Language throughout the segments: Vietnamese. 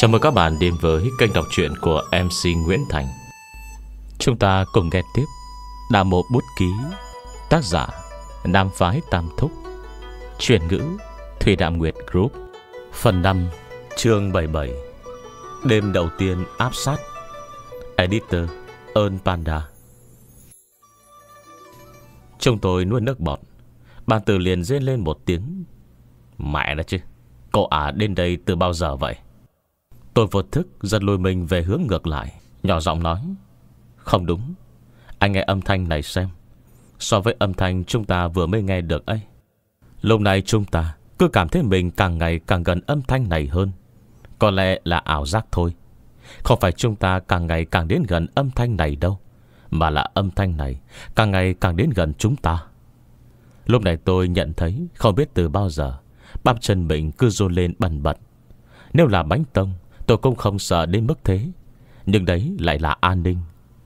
Chào mừng các bạn đến với kênh đọc truyện của MC Nguyễn Thành Chúng ta cùng nghe tiếp Đà Mộ Bút Ký Tác giả Nam Phái Tam Thúc Truyền ngữ Thủy Đạm Nguyệt Group Phần 5 chương 77 Đêm đầu tiên áp sát Editor Ơn Panda Chúng tôi nuôi nước bọt Bàn tử liền rên lên một tiếng Mẹ đó chứ Cậu à đến đây từ bao giờ vậy Tôi vô thức giật lùi mình về hướng ngược lại Nhỏ giọng nói Không đúng Anh nghe âm thanh này xem So với âm thanh chúng ta vừa mới nghe được ấy Lúc này chúng ta Cứ cảm thấy mình càng ngày càng gần âm thanh này hơn Có lẽ là ảo giác thôi Không phải chúng ta càng ngày càng đến gần âm thanh này đâu Mà là âm thanh này Càng ngày càng đến gần chúng ta Lúc này tôi nhận thấy Không biết từ bao giờ Bắp chân mình cứ run lên bẩn bật Nếu là bánh tông Tôi cũng không sợ đến mức thế Nhưng đấy lại là an ninh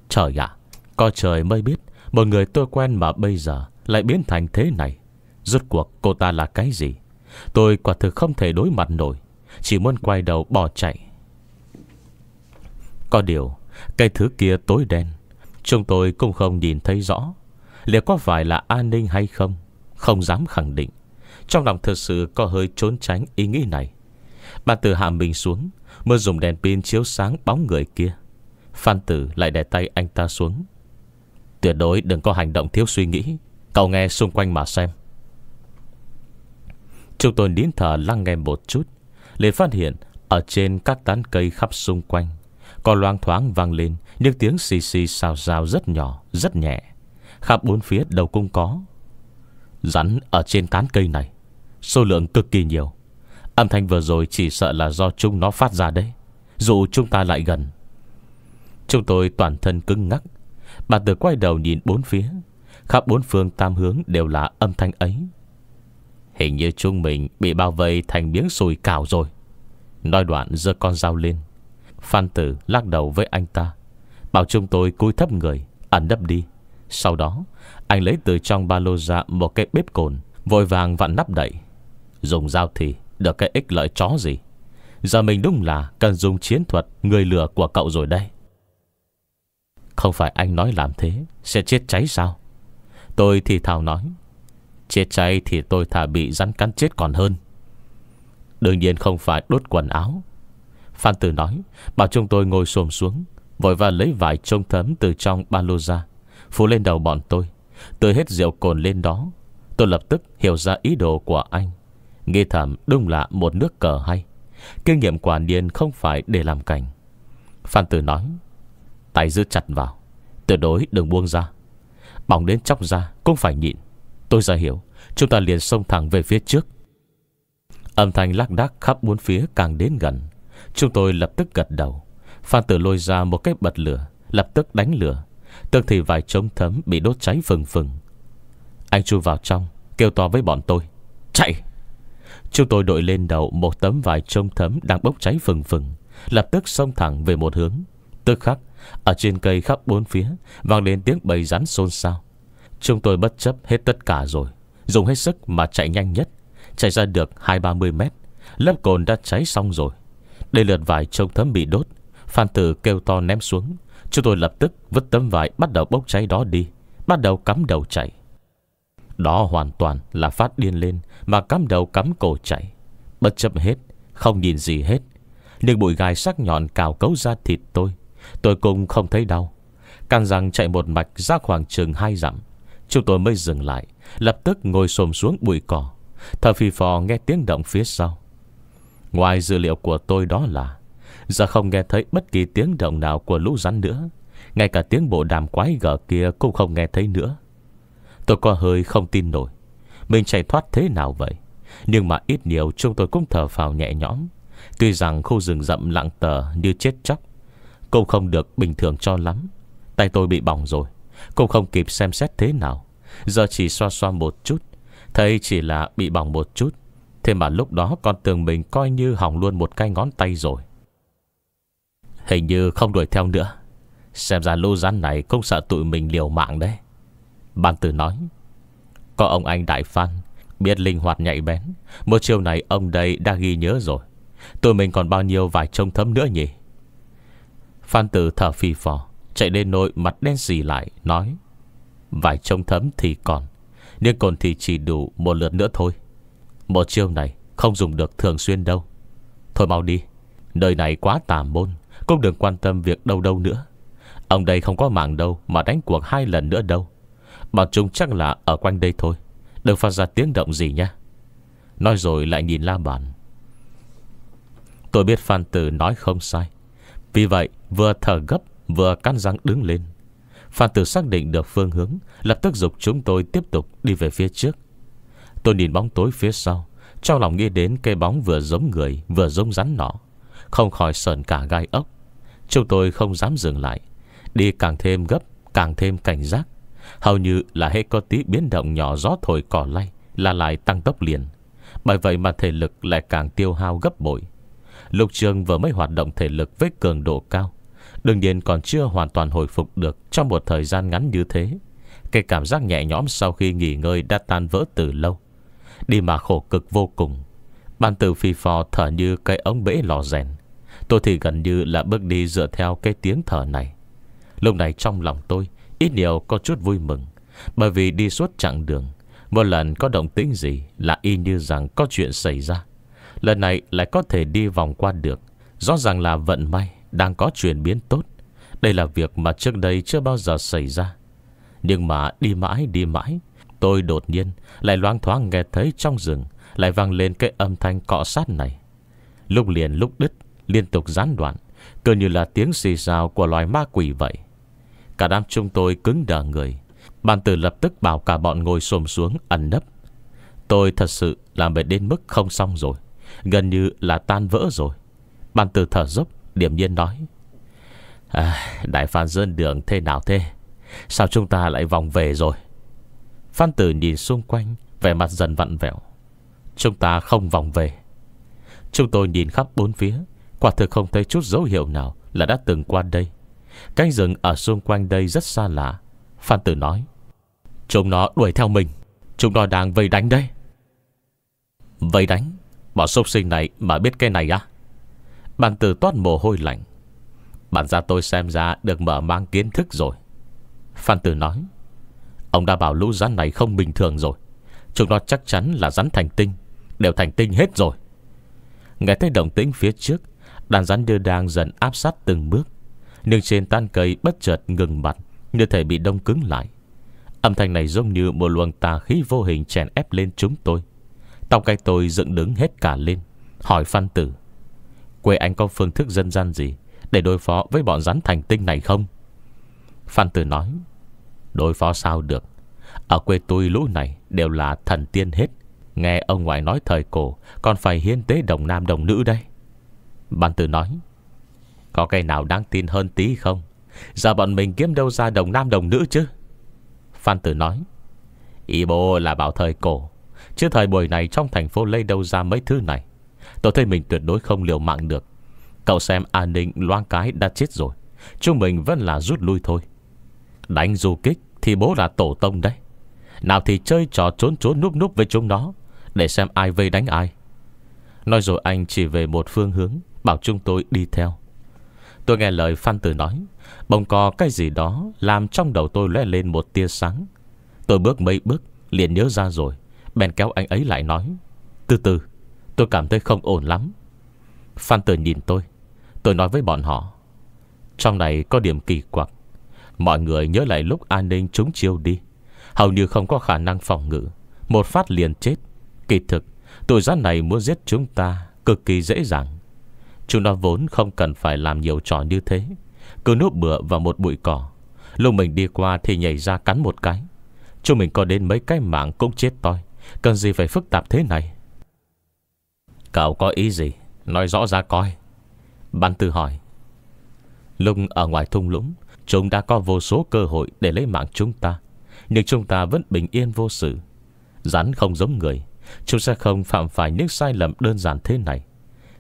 Trời ạ à, Có trời mới biết Một người tôi quen mà bây giờ Lại biến thành thế này Rốt cuộc cô ta là cái gì Tôi quả thực không thể đối mặt nổi Chỉ muốn quay đầu bỏ chạy Có điều cây thứ kia tối đen Chúng tôi cũng không nhìn thấy rõ Liệu có phải là an ninh hay không Không dám khẳng định Trong lòng thật sự có hơi trốn tránh ý nghĩ này Bà từ hạ mình xuống mới dùng đèn pin chiếu sáng bóng người kia Phan Tử lại đè tay anh ta xuống Tuyệt đối đừng có hành động thiếu suy nghĩ Cậu nghe xung quanh mà xem Chúng tôi nín thở lăng nghe một chút liền phát hiện Ở trên các tán cây khắp xung quanh Có loang thoáng vang lên Những tiếng xì xì xào xào rất nhỏ Rất nhẹ Khắp bốn phía đầu cũng có Rắn ở trên tán cây này Số lượng cực kỳ nhiều Âm thanh vừa rồi chỉ sợ là do chúng nó phát ra đấy Dù chúng ta lại gần Chúng tôi toàn thân cứng ngắc Bà từ quay đầu nhìn bốn phía Khắp bốn phương tam hướng đều là âm thanh ấy Hình như chúng mình bị bao vây thành miếng sùi cào rồi Nói đoạn giơ con dao lên Phan tử lắc đầu với anh ta Bảo chúng tôi cúi thấp người Ẩn đấp đi Sau đó anh lấy từ trong ba lô ra Một cái bếp cồn Vội vàng vặn nắp đậy Dùng dao thì được cái ích lợi chó gì Giờ mình đúng là cần dùng chiến thuật Người lừa của cậu rồi đây Không phải anh nói làm thế Sẽ chết cháy sao Tôi thì thào nói Chết cháy thì tôi thà bị rắn cắn chết còn hơn Đương nhiên không phải đốt quần áo Phan Tử nói Bảo chúng tôi ngồi xồm xuống Vội và lấy vải trông thấm từ trong ba lô ra Phủ lên đầu bọn tôi tôi hết rượu cồn lên đó Tôi lập tức hiểu ra ý đồ của anh Nghi thầm đúng là một nước cờ hay Kinh nghiệm quả niên không phải để làm cảnh Phan Tử nói Tay giữ chặt vào Tuyệt đối đừng buông ra Bỏng đến chóc ra cũng phải nhịn Tôi ra hiểu Chúng ta liền xông thẳng về phía trước Âm thanh lác đác khắp bốn phía càng đến gần Chúng tôi lập tức gật đầu Phan tử lôi ra một cái bật lửa Lập tức đánh lửa Tức thì vài trống thấm bị đốt cháy phừng phừng Anh chui vào trong Kêu to với bọn tôi Chạy Chúng tôi đội lên đầu một tấm vải trông thấm đang bốc cháy phừng phừng, lập tức xông thẳng về một hướng. Tức khắc, ở trên cây khắp bốn phía, vang lên tiếng bầy rắn xôn xao. Chúng tôi bất chấp hết tất cả rồi, dùng hết sức mà chạy nhanh nhất, chạy ra được hai ba mươi mét. Lớp cồn đã cháy xong rồi. Để lượt vải trông thấm bị đốt, Phan Tử kêu to ném xuống. Chúng tôi lập tức vứt tấm vải bắt đầu bốc cháy đó đi, bắt đầu cắm đầu chạy. Đó hoàn toàn là phát điên lên Mà cắm đầu cắm cổ chạy Bất chấp hết Không nhìn gì hết Nhưng bụi gai sắc nhọn cào cấu ra thịt tôi Tôi cũng không thấy đau Càng rằng chạy một mạch ra khoảng chừng hai dặm Chúng tôi mới dừng lại Lập tức ngồi xồm xuống bụi cỏ Thở phì phò nghe tiếng động phía sau Ngoài dữ liệu của tôi đó là Giờ không nghe thấy bất kỳ tiếng động nào của lũ rắn nữa Ngay cả tiếng bộ đàm quái gở kia cũng không nghe thấy nữa Tôi có hơi không tin nổi Mình chạy thoát thế nào vậy Nhưng mà ít nhiều chúng tôi cũng thở vào nhẹ nhõm Tuy rằng khu rừng rậm lặng tờ như chết chóc Cũng không được bình thường cho lắm Tay tôi bị bỏng rồi Cũng không kịp xem xét thế nào Giờ chỉ xoa xoa một chút Thấy chỉ là bị bỏng một chút Thế mà lúc đó con tưởng mình coi như hỏng luôn một cái ngón tay rồi Hình như không đuổi theo nữa Xem ra lô rắn này cũng sợ tụi mình liều mạng đấy ban tử nói Có ông anh đại phan Biết linh hoạt nhạy bén Một chiều này ông đây đã ghi nhớ rồi Tụi mình còn bao nhiêu vài trông thấm nữa nhỉ Phan tử thở phì phò Chạy lên nội mặt đen xì lại Nói Vài trông thấm thì còn Nhưng còn thì chỉ đủ một lượt nữa thôi Một chiêu này không dùng được thường xuyên đâu Thôi mau đi Nơi này quá tà môn Cũng đừng quan tâm việc đâu đâu nữa Ông đây không có mạng đâu Mà đánh cuộc hai lần nữa đâu Bọn chúng chắc là ở quanh đây thôi Đừng phát ra tiếng động gì nhé Nói rồi lại nhìn la bàn Tôi biết Phan Tử nói không sai Vì vậy vừa thở gấp Vừa cắn răng đứng lên Phan Tử xác định được phương hướng Lập tức dục chúng tôi tiếp tục đi về phía trước Tôi nhìn bóng tối phía sau Trong lòng nghĩ đến cây bóng vừa giống người Vừa giống rắn nọ Không khỏi sờn cả gai ốc Chúng tôi không dám dừng lại Đi càng thêm gấp Càng thêm cảnh giác Hầu như là hết có tí biến động nhỏ gió thổi cỏ lay Là lại tăng tốc liền Bởi vậy mà thể lực lại càng tiêu hao gấp bội Lục Trường vừa mới hoạt động thể lực với cường độ cao Đương nhiên còn chưa hoàn toàn hồi phục được Trong một thời gian ngắn như thế Cái cảm giác nhẹ nhõm sau khi nghỉ ngơi đã tan vỡ từ lâu Đi mà khổ cực vô cùng ban tử phi phò thở như cây ống bể lò rèn Tôi thì gần như là bước đi dựa theo cái tiếng thở này Lúc này trong lòng tôi Ít nhiều có chút vui mừng Bởi vì đi suốt chặng đường Một lần có động tĩnh gì Là y như rằng có chuyện xảy ra Lần này lại có thể đi vòng qua được Rõ ràng là vận may Đang có chuyển biến tốt Đây là việc mà trước đây chưa bao giờ xảy ra Nhưng mà đi mãi đi mãi Tôi đột nhiên lại loang thoáng nghe thấy trong rừng Lại vang lên cái âm thanh cọ sát này Lúc liền lúc đứt Liên tục gián đoạn Cứ như là tiếng xì xào của loài ma quỷ vậy Cả đám chúng tôi cứng đờ người ban tử lập tức bảo cả bọn ngồi xồm xuống ẩn nấp Tôi thật sự làm mệt đến mức không xong rồi Gần như là tan vỡ rồi ban tử thở dốc Điểm nhiên nói à, Đại Phan Dân Đường thế nào thế Sao chúng ta lại vòng về rồi Phan tử nhìn xung quanh Vẻ mặt dần vặn vẹo Chúng ta không vòng về Chúng tôi nhìn khắp bốn phía Quả thực không thấy chút dấu hiệu nào Là đã từng qua đây Cánh rừng ở xung quanh đây rất xa lạ Phan Tử nói Chúng nó đuổi theo mình Chúng nó đang vây đánh đây. Vây đánh Bọn sốc sinh này mà biết cái này á Bàn tử toát mồ hôi lạnh Bản gia tôi xem ra được mở mang kiến thức rồi Phan tử nói Ông đã bảo lũ rắn này không bình thường rồi Chúng nó chắc chắn là rắn thành tinh Đều thành tinh hết rồi Nghe thấy động tĩnh phía trước Đàn rắn đưa đang dần áp sát từng bước nhưng trên tan cây bất chợt ngừng mặt Như thể bị đông cứng lại Âm thanh này giống như một luồng tà khí vô hình chèn ép lên chúng tôi Tóc cái tôi dựng đứng hết cả lên Hỏi Phan Tử Quê anh có phương thức dân gian gì Để đối phó với bọn rắn thành tinh này không Phan Tử nói Đối phó sao được Ở quê tôi lũ này đều là thần tiên hết Nghe ông ngoại nói thời cổ Còn phải hiên tế đồng nam đồng nữ đây Ban Tử nói có cây nào đáng tin hơn tí không Giờ bọn mình kiếm đâu ra đồng nam đồng nữ chứ Phan Tử nói Ibo là bảo thời cổ Chứ thời buổi này trong thành phố lây đâu ra mấy thứ này Tôi thấy mình tuyệt đối không liều mạng được Cậu xem an ninh loan cái đã chết rồi Chúng mình vẫn là rút lui thôi Đánh du kích Thì bố là tổ tông đấy Nào thì chơi trò trốn trốn núp núp với chúng nó Để xem ai vây đánh ai Nói rồi anh chỉ về một phương hướng Bảo chúng tôi đi theo Tôi nghe lời Phan Tử nói Bỗng có cái gì đó Làm trong đầu tôi lóe lên một tia sáng Tôi bước mấy bước liền nhớ ra rồi Bèn kéo anh ấy lại nói Từ từ tôi cảm thấy không ổn lắm Phan Tử nhìn tôi Tôi nói với bọn họ Trong này có điểm kỳ quặc Mọi người nhớ lại lúc an ninh trúng chiêu đi Hầu như không có khả năng phòng ngự Một phát liền chết Kỳ thực Tụi rắn này muốn giết chúng ta Cực kỳ dễ dàng Chúng nó vốn không cần phải làm nhiều trò như thế Cứ núp bựa vào một bụi cỏ Lúc mình đi qua thì nhảy ra cắn một cái Chúng mình có đến mấy cái mạng cũng chết toi Cần gì phải phức tạp thế này Cậu có ý gì Nói rõ ra coi Ban tư hỏi Lúc ở ngoài thung lũng Chúng đã có vô số cơ hội để lấy mạng chúng ta Nhưng chúng ta vẫn bình yên vô sự Rắn không giống người Chúng sẽ không phạm phải những sai lầm đơn giản thế này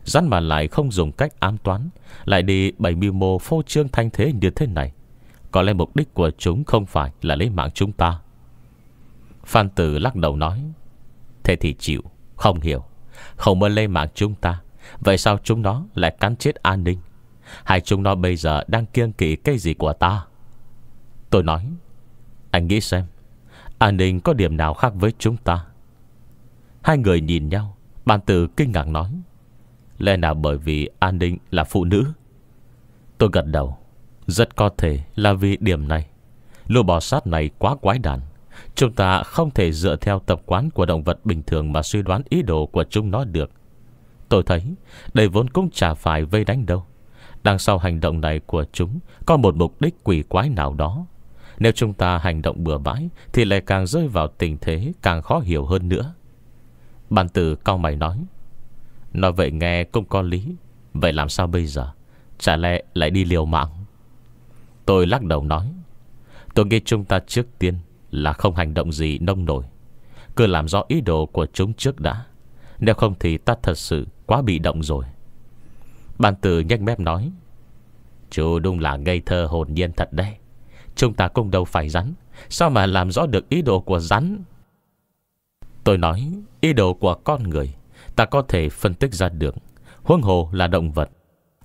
Rắn mà lại không dùng cách ám toán Lại đi bày mưu mô phô trương thanh thế như thế này Có lẽ mục đích của chúng không phải là lấy mạng chúng ta Phan Tử lắc đầu nói Thế thì chịu Không hiểu Không muốn lấy mạng chúng ta Vậy sao chúng nó lại cắn chết an ninh Hai chúng nó bây giờ đang kiêng kỵ cái gì của ta Tôi nói Anh nghĩ xem An ninh có điểm nào khác với chúng ta Hai người nhìn nhau Bàn tử kinh ngạc nói Lẽ nào bởi vì An Ninh là phụ nữ Tôi gật đầu Rất có thể là vì điểm này Lô bò sát này quá quái đản Chúng ta không thể dựa theo tập quán của động vật bình thường Mà suy đoán ý đồ của chúng nó được Tôi thấy Đây vốn cũng chả phải vây đánh đâu Đằng sau hành động này của chúng Có một mục đích quỷ quái nào đó Nếu chúng ta hành động bừa bãi Thì lại càng rơi vào tình thế Càng khó hiểu hơn nữa Bàn tử cao mày nói Nói vậy nghe cũng có lý Vậy làm sao bây giờ Chả lẽ lại đi liều mạng Tôi lắc đầu nói Tôi nghĩ chúng ta trước tiên Là không hành động gì nông nổi Cứ làm rõ ý đồ của chúng trước đã Nếu không thì ta thật sự quá bị động rồi Ban tử nhách mép nói Chú đúng là ngây thơ hồn nhiên thật đấy Chúng ta cũng đâu phải rắn Sao mà làm rõ được ý đồ của rắn Tôi nói ý đồ của con người Ta có thể phân tích ra được Huông hồ là động vật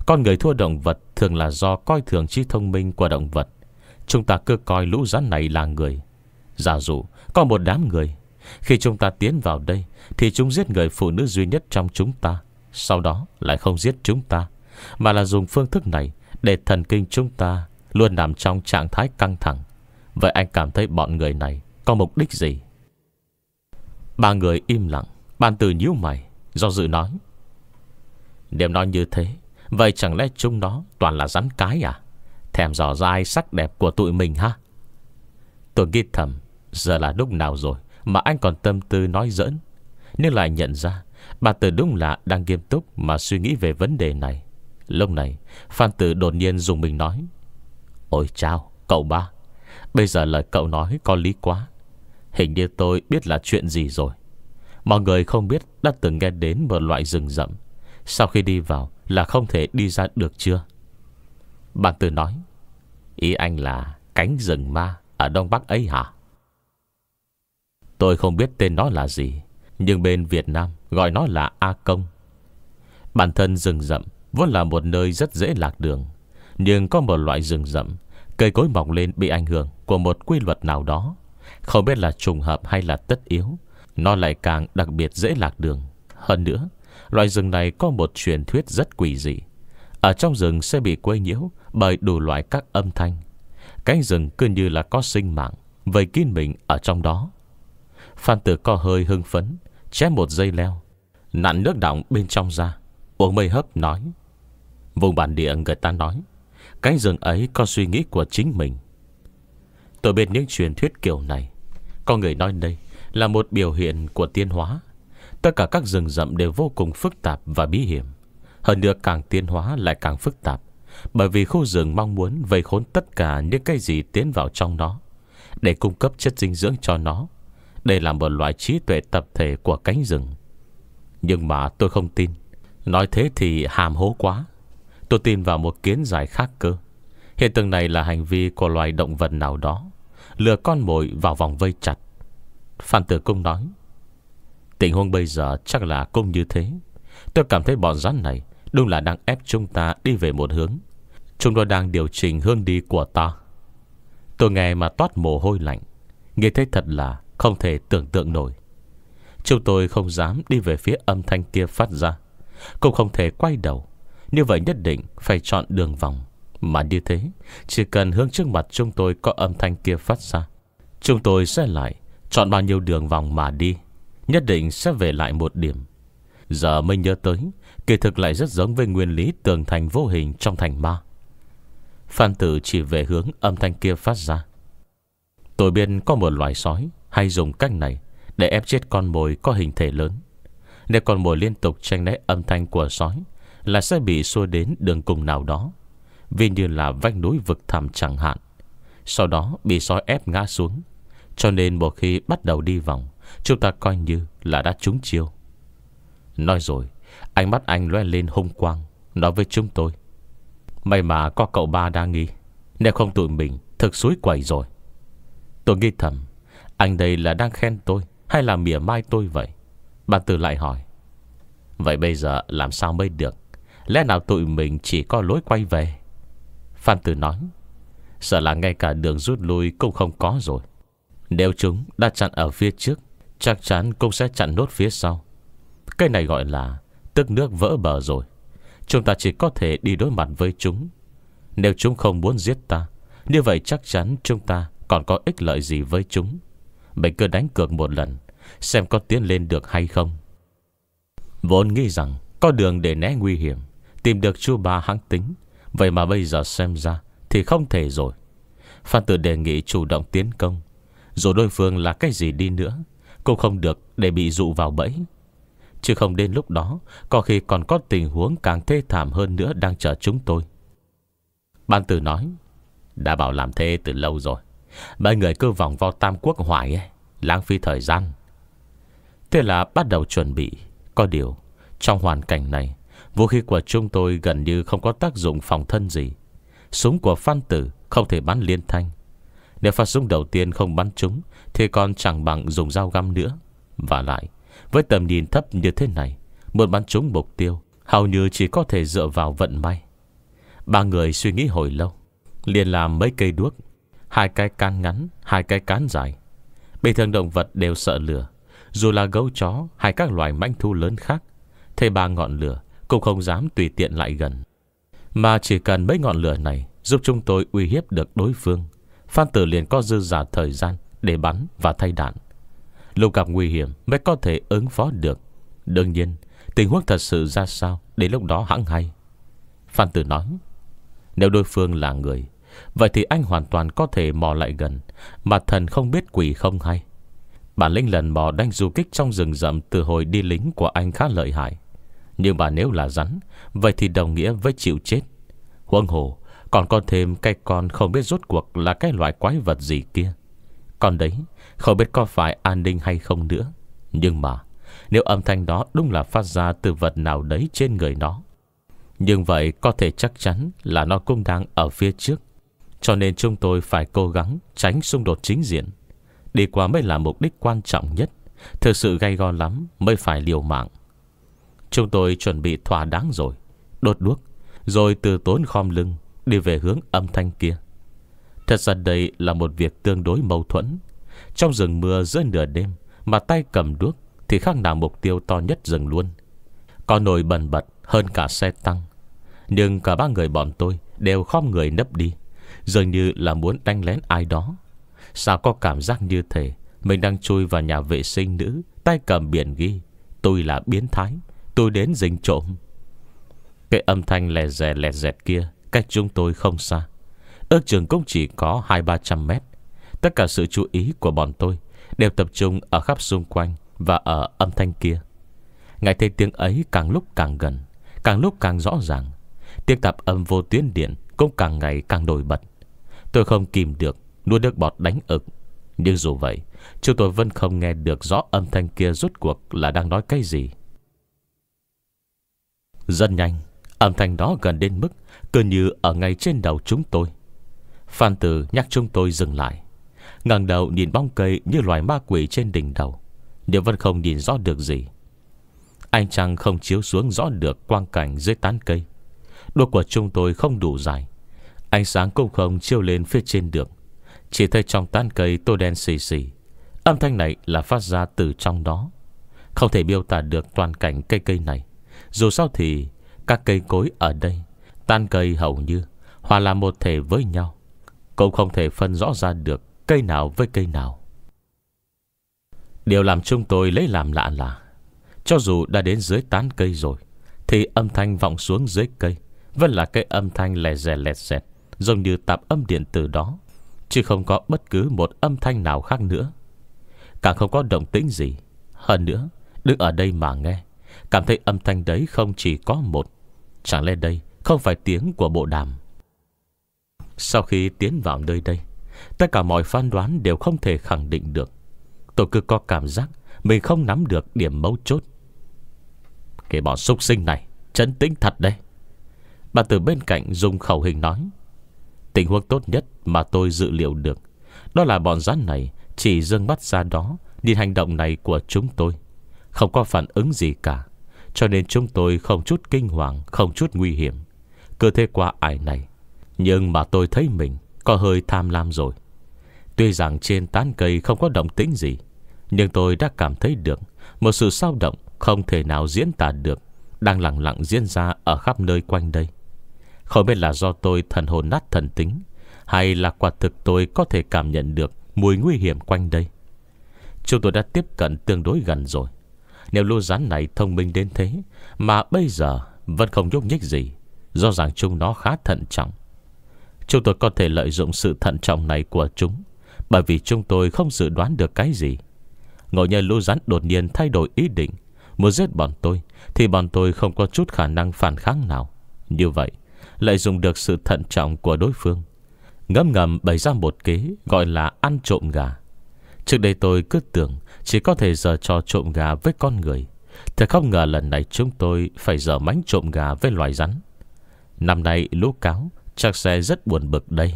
Con người thua động vật thường là do coi thường trí thông minh của động vật Chúng ta cứ coi lũ rắn này là người Giả dụ có một đám người Khi chúng ta tiến vào đây Thì chúng giết người phụ nữ duy nhất trong chúng ta Sau đó lại không giết chúng ta Mà là dùng phương thức này Để thần kinh chúng ta Luôn nằm trong trạng thái căng thẳng Vậy anh cảm thấy bọn người này Có mục đích gì Ba người im lặng Bàn từ nhíu mày Do dự nói Nếu nói như thế Vậy chẳng lẽ chúng nó toàn là rắn cái à Thèm dò dai sắc đẹp của tụi mình ha Tôi nghĩ thầm Giờ là lúc nào rồi Mà anh còn tâm tư nói giỡn Nhưng lại nhận ra Bà Tử đúng là đang nghiêm túc Mà suy nghĩ về vấn đề này Lúc này Phan Tử đột nhiên dùng mình nói Ôi chào cậu ba Bây giờ lời cậu nói có lý quá Hình như tôi biết là chuyện gì rồi Mọi người không biết đã từng nghe đến một loại rừng rậm Sau khi đi vào là không thể đi ra được chưa Bạn tử nói Ý anh là cánh rừng ma ở Đông Bắc ấy hả Tôi không biết tên nó là gì Nhưng bên Việt Nam gọi nó là A Công Bản thân rừng rậm vốn là một nơi rất dễ lạc đường Nhưng có một loại rừng rậm Cây cối mọc lên bị ảnh hưởng của một quy luật nào đó Không biết là trùng hợp hay là tất yếu nó lại càng đặc biệt dễ lạc đường Hơn nữa Loài rừng này có một truyền thuyết rất quỷ dị Ở trong rừng sẽ bị quấy nhiễu Bởi đủ loại các âm thanh Cánh rừng cứ như là có sinh mạng Vây kín mình ở trong đó Phan tử co hơi hưng phấn Chém một dây leo Nặn nước đọng bên trong ra Uống mây hấp nói Vùng bản địa người ta nói Cánh rừng ấy có suy nghĩ của chính mình Tôi biết những truyền thuyết kiểu này Có người nói đây là một biểu hiện của tiến hóa. Tất cả các rừng rậm đều vô cùng phức tạp và bí hiểm. Hơn nữa càng tiến hóa lại càng phức tạp, bởi vì khu rừng mong muốn vây khốn tất cả những cái gì tiến vào trong nó, để cung cấp chất dinh dưỡng cho nó. Đây là một loại trí tuệ tập thể của cánh rừng. Nhưng mà tôi không tin. Nói thế thì hàm hố quá. Tôi tin vào một kiến giải khác cơ. Hiện tượng này là hành vi của loài động vật nào đó lừa con mồi vào vòng vây chặt Phan Tử Cung nói Tình huống bây giờ chắc là cũng như thế Tôi cảm thấy bọn rắn này Đúng là đang ép chúng ta đi về một hướng Chúng nó đang điều chỉnh hướng đi của ta Tôi nghe mà toát mồ hôi lạnh Nghe thấy thật là không thể tưởng tượng nổi Chúng tôi không dám đi về phía âm thanh kia phát ra Cũng không thể quay đầu Như vậy nhất định phải chọn đường vòng Mà như thế Chỉ cần hướng trước mặt chúng tôi có âm thanh kia phát ra Chúng tôi sẽ lại Chọn bao nhiêu đường vòng mà đi Nhất định sẽ về lại một điểm Giờ mới nhớ tới Kỳ thực lại rất giống với nguyên lý tường thành vô hình trong thành ma Phan tử chỉ về hướng âm thanh kia phát ra Tôi biên có một loài sói Hay dùng cách này Để ép chết con mồi có hình thể lớn Nếu con mồi liên tục tranh né âm thanh của sói Là sẽ bị xua đến đường cùng nào đó Vì như là vách núi vực thẳm chẳng hạn Sau đó bị sói ép ngã xuống cho nên một khi bắt đầu đi vòng Chúng ta coi như là đã trúng chiêu Nói rồi Ánh mắt anh lóe lên hung quang Nói với chúng tôi May mà có cậu ba đang nghi Nếu không tụi mình thực suối quẩy rồi Tôi nghi thầm Anh đây là đang khen tôi Hay là mỉa mai tôi vậy Bà từ lại hỏi Vậy bây giờ làm sao mới được Lẽ nào tụi mình chỉ có lối quay về Phan Tử nói Sợ là ngay cả đường rút lui cũng không có rồi nếu chúng đã chặn ở phía trước Chắc chắn cũng sẽ chặn nốt phía sau Cái này gọi là Tức nước vỡ bờ rồi Chúng ta chỉ có thể đi đối mặt với chúng Nếu chúng không muốn giết ta Như vậy chắc chắn chúng ta Còn có ích lợi gì với chúng Mình cứ đánh cược một lần Xem có tiến lên được hay không Vốn nghĩ rằng Có đường để né nguy hiểm Tìm được chu ba hãng tính Vậy mà bây giờ xem ra Thì không thể rồi Phan tử đề nghị chủ động tiến công dù đối phương là cái gì đi nữa Cũng không được để bị dụ vào bẫy Chứ không đến lúc đó Có khi còn có tình huống càng thê thảm hơn nữa Đang chờ chúng tôi Ban tử nói Đã bảo làm thế từ lâu rồi Mấy người cứ vòng vo Tam Quốc hoài ấy, Lãng phí thời gian Thế là bắt đầu chuẩn bị Có điều Trong hoàn cảnh này Vũ khí của chúng tôi gần như không có tác dụng phòng thân gì Súng của Phan Tử không thể bắn liên thanh nếu phát súng đầu tiên không bắn trúng Thì còn chẳng bằng dùng dao găm nữa Và lại Với tầm nhìn thấp như thế này Muốn bắn trúng mục tiêu Hầu như chỉ có thể dựa vào vận may Ba người suy nghĩ hồi lâu liền làm mấy cây đuốc Hai cái can ngắn, hai cái cán dài Bình thường động vật đều sợ lửa Dù là gấu chó hay các loài manh thu lớn khác Thế ba ngọn lửa Cũng không dám tùy tiện lại gần Mà chỉ cần mấy ngọn lửa này Giúp chúng tôi uy hiếp được đối phương Phan Tử liền có dư giả thời gian Để bắn và thay đạn Lúc gặp nguy hiểm mới có thể ứng phó được Đương nhiên Tình huống thật sự ra sao Đến lúc đó hãng hay Phan Tử nói Nếu đối phương là người Vậy thì anh hoàn toàn có thể mò lại gần Mà thần không biết quỷ không hay Bản linh lần mò đánh du kích trong rừng rậm Từ hồi đi lính của anh khá lợi hại Nhưng mà nếu là rắn Vậy thì đồng nghĩa với chịu chết Huân hồ còn con thêm cái con không biết rốt cuộc là cái loại quái vật gì kia Con đấy không biết có phải an ninh hay không nữa Nhưng mà Nếu âm thanh đó đúng là phát ra từ vật nào đấy trên người nó Nhưng vậy có thể chắc chắn là nó cũng đang ở phía trước Cho nên chúng tôi phải cố gắng tránh xung đột chính diện Đi qua mới là mục đích quan trọng nhất Thực sự gay go lắm mới phải liều mạng Chúng tôi chuẩn bị thỏa đáng rồi đột đuốc Rồi từ tốn khom lưng Đi về hướng âm thanh kia Thật ra đây là một việc tương đối mâu thuẫn Trong rừng mưa giữa nửa đêm Mà tay cầm đuốc Thì khác nào mục tiêu to nhất rừng luôn Có nồi bần bật hơn cả xe tăng Nhưng cả ba người bọn tôi Đều khom người nấp đi Dường như là muốn đánh lén ai đó Sao có cảm giác như thế Mình đang chui vào nhà vệ sinh nữ Tay cầm biển ghi Tôi là biến thái Tôi đến dình trộm Cái âm thanh lè rè lè dẹt kia Cách chúng tôi không xa Ước chừng cũng chỉ có hai ba trăm mét Tất cả sự chú ý của bọn tôi Đều tập trung ở khắp xung quanh Và ở âm thanh kia Ngài thấy tiếng ấy càng lúc càng gần Càng lúc càng rõ ràng Tiếng tạp âm vô tuyến điện Cũng càng ngày càng nổi bật Tôi không kìm được nuốt nước bọt đánh ực Nhưng dù vậy Chúng tôi vẫn không nghe được rõ âm thanh kia Rốt cuộc là đang nói cái gì Rất nhanh Âm thanh đó gần đến mức Cứ như ở ngay trên đầu chúng tôi Phan Tử nhắc chúng tôi dừng lại ngẩng đầu nhìn bóng cây Như loài ma quỷ trên đỉnh đầu Nhưng vẫn không nhìn rõ được gì Anh chàng không chiếu xuống rõ được Quang cảnh dưới tán cây Đuốc của chúng tôi không đủ dài Ánh sáng cũng không chiêu lên phía trên đường Chỉ thấy trong tán cây tô đen xì xì Âm thanh này là phát ra từ trong đó Không thể miêu tả được toàn cảnh cây cây này Dù sao thì các cây cối ở đây Tan cây hầu như Hòa là một thể với nhau Cũng không thể phân rõ ra được Cây nào với cây nào Điều làm chúng tôi lấy làm lạ là Cho dù đã đến dưới tán cây rồi Thì âm thanh vọng xuống dưới cây Vẫn là cái âm thanh lè rè lẹt xẹt Giống như tạp âm điện tử đó Chứ không có bất cứ một âm thanh nào khác nữa Càng không có động tĩnh gì Hơn nữa Đứng ở đây mà nghe Cảm thấy âm thanh đấy không chỉ có một chẳng lên đây Không phải tiếng của bộ đàm Sau khi tiến vào nơi đây Tất cả mọi phán đoán đều không thể khẳng định được Tôi cứ có cảm giác Mình không nắm được điểm mấu chốt Cái bọn súc sinh này Chấn tĩnh thật đấy Bà từ bên cạnh dùng khẩu hình nói Tình huống tốt nhất mà tôi dự liệu được Đó là bọn rắn này Chỉ dâng mắt ra đó Nhìn hành động này của chúng tôi Không có phản ứng gì cả cho nên chúng tôi không chút kinh hoàng Không chút nguy hiểm cơ thể qua ải này Nhưng mà tôi thấy mình có hơi tham lam rồi Tuy rằng trên tán cây không có động tĩnh gì Nhưng tôi đã cảm thấy được Một sự sao động không thể nào diễn tả được Đang lặng lặng diễn ra ở khắp nơi quanh đây Không biết là do tôi thần hồn nát thần tính Hay là quả thực tôi có thể cảm nhận được Mùi nguy hiểm quanh đây Chúng tôi đã tiếp cận tương đối gần rồi nếu lũ rắn này thông minh đến thế Mà bây giờ vẫn không nhúc nhích gì Do rằng chúng nó khá thận trọng Chúng tôi có thể lợi dụng sự thận trọng này của chúng Bởi vì chúng tôi không dự đoán được cái gì Ngộ nhờ lũ rắn đột nhiên thay đổi ý định Muốn giết bọn tôi Thì bọn tôi không có chút khả năng phản kháng nào Như vậy Lợi dụng được sự thận trọng của đối phương Ngâm ngầm bày ra một kế Gọi là ăn trộm gà Trước đây tôi cứ tưởng Chỉ có thể giờ trò trộm gà với con người Thật không ngờ lần này chúng tôi Phải giờ mánh trộm gà với loài rắn Năm nay lũ cáo Chắc sẽ rất buồn bực đây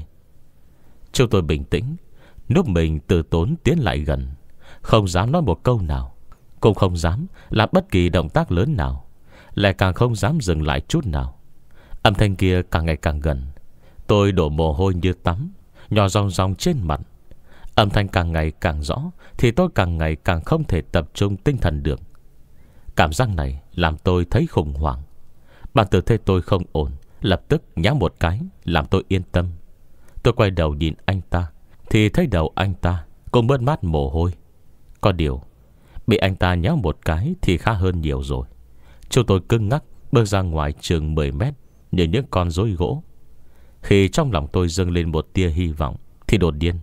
Chúng tôi bình tĩnh Núp mình từ tốn tiến lại gần Không dám nói một câu nào Cũng không dám làm bất kỳ động tác lớn nào Lại càng không dám dừng lại chút nào Âm thanh kia càng ngày càng gần Tôi đổ mồ hôi như tắm Nhỏ rong rong trên mặt Âm thanh càng ngày càng rõ Thì tôi càng ngày càng không thể tập trung tinh thần được Cảm giác này làm tôi thấy khủng hoảng Bản tử thế tôi không ổn Lập tức nhá một cái Làm tôi yên tâm Tôi quay đầu nhìn anh ta Thì thấy đầu anh ta cũng bớt mát mồ hôi Có điều Bị anh ta nhá một cái thì khá hơn nhiều rồi Chúng tôi cưng ngắc Bước ra ngoài trường 10 mét Như những con rối gỗ Khi trong lòng tôi dâng lên một tia hy vọng Thì đột nhiên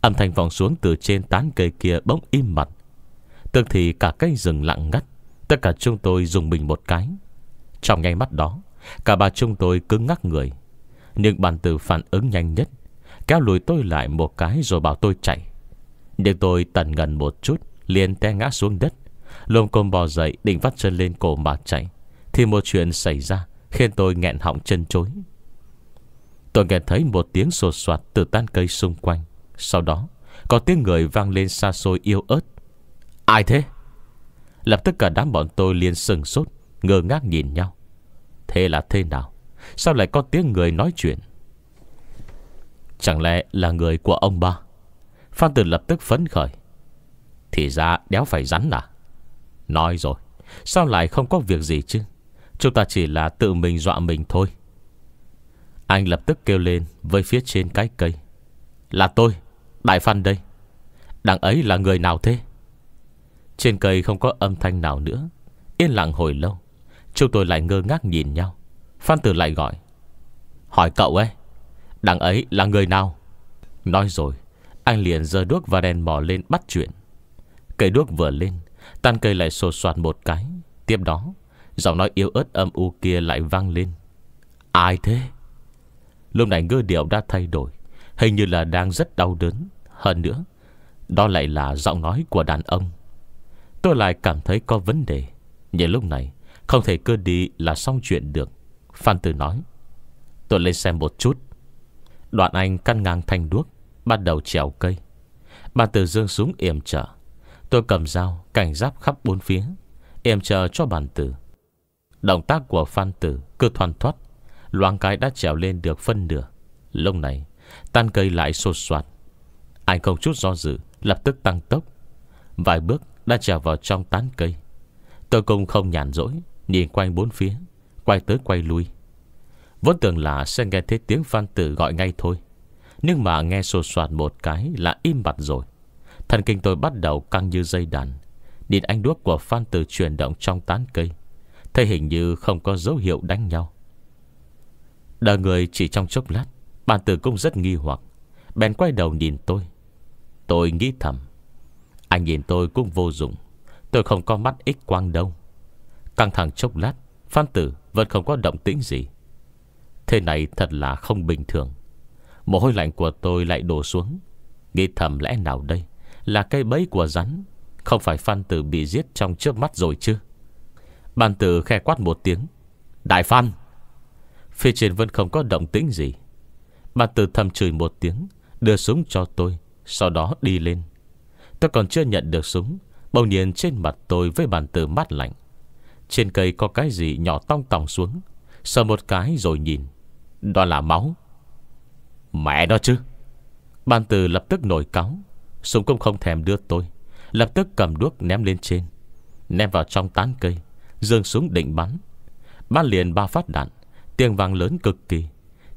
Âm thanh vọng xuống từ trên tán cây kia bỗng im mặt Tức thì cả cây rừng lặng ngắt Tất cả chúng tôi dùng mình một cái Trong ngay mắt đó Cả ba chúng tôi cứng ngắc người Nhưng bàn tử phản ứng nhanh nhất Kéo lùi tôi lại một cái rồi bảo tôi chạy Nhưng tôi tần ngần một chút liền té ngã xuống đất Lồm cồm bò dậy định vắt chân lên cổ mà chạy Thì một chuyện xảy ra Khiến tôi nghẹn họng chân chối Tôi nghe thấy một tiếng sột soạt từ tan cây xung quanh sau đó Có tiếng người vang lên xa xôi yêu ớt Ai thế Lập tức cả đám bọn tôi liền sừng sốt Ngơ ngác nhìn nhau Thế là thế nào Sao lại có tiếng người nói chuyện Chẳng lẽ là người của ông ba Phan Tử lập tức phấn khởi Thì ra đéo phải rắn à Nói rồi Sao lại không có việc gì chứ Chúng ta chỉ là tự mình dọa mình thôi Anh lập tức kêu lên Với phía trên cái cây Là tôi Đại Phan đây Đằng ấy là người nào thế Trên cây không có âm thanh nào nữa Yên lặng hồi lâu Chúng tôi lại ngơ ngác nhìn nhau Phan Tử lại gọi Hỏi cậu ấy Đằng ấy là người nào Nói rồi Anh liền giơ đuốc và đèn mò lên bắt chuyện Cây đuốc vừa lên Tan cây lại sột soạt một cái Tiếp đó Giọng nói yếu ớt âm u kia lại vang lên Ai thế Lúc này ngư điệu đã thay đổi Hình như là đang rất đau đớn Hơn nữa Đó lại là giọng nói của đàn ông Tôi lại cảm thấy có vấn đề Nhưng lúc này Không thể cứ đi là xong chuyện được Phan Tử nói Tôi lên xem một chút Đoạn anh căn ngang thanh đuốc Bắt đầu trèo cây Bà Tử Dương xuống yểm trở Tôi cầm dao cảnh giáp khắp bốn phía Yểm chờ cho bàn tử Động tác của Phan Tử cứ thoăn thoát Loang cái đã trèo lên được phân nửa Lúc này Tan cây lại sột soạt Anh không chút do dự Lập tức tăng tốc Vài bước đã trèo vào trong tán cây Tôi cũng không nhàn rỗi Nhìn quanh bốn phía Quay tới quay lui Vốn tưởng là sẽ nghe thấy tiếng phan tử gọi ngay thôi Nhưng mà nghe sột soạt một cái Là im bặt rồi Thần kinh tôi bắt đầu căng như dây đàn Nhìn anh đuốc của phan tử chuyển động trong tán cây Thấy hình như không có dấu hiệu đánh nhau Đợi người chỉ trong chốc lát Bàn tử cũng rất nghi hoặc Bèn quay đầu nhìn tôi Tôi nghĩ thầm Anh nhìn tôi cũng vô dụng Tôi không có mắt ích quang đâu Căng thẳng chốc lát Phan tử vẫn không có động tĩnh gì Thế này thật là không bình thường Mồ hôi lạnh của tôi lại đổ xuống Nghĩ thầm lẽ nào đây Là cây bẫy của rắn Không phải Phan tử bị giết trong trước mắt rồi chứ Bàn tử khe quát một tiếng Đại Phan Phía trên vẫn không có động tĩnh gì mà từ thầm chửi một tiếng Đưa súng cho tôi Sau đó đi lên Tôi còn chưa nhận được súng Bỗng nhiên trên mặt tôi với bàn tử mát lạnh Trên cây có cái gì nhỏ tong tòng xuống Sờ một cái rồi nhìn Đó là máu Mẹ đó chứ Bàn tử lập tức nổi cáo, Súng cũng không thèm đưa tôi Lập tức cầm đuốc ném lên trên Ném vào trong tán cây Dương súng định bắn Bắn liền ba phát đạn Tiếng vang lớn cực kỳ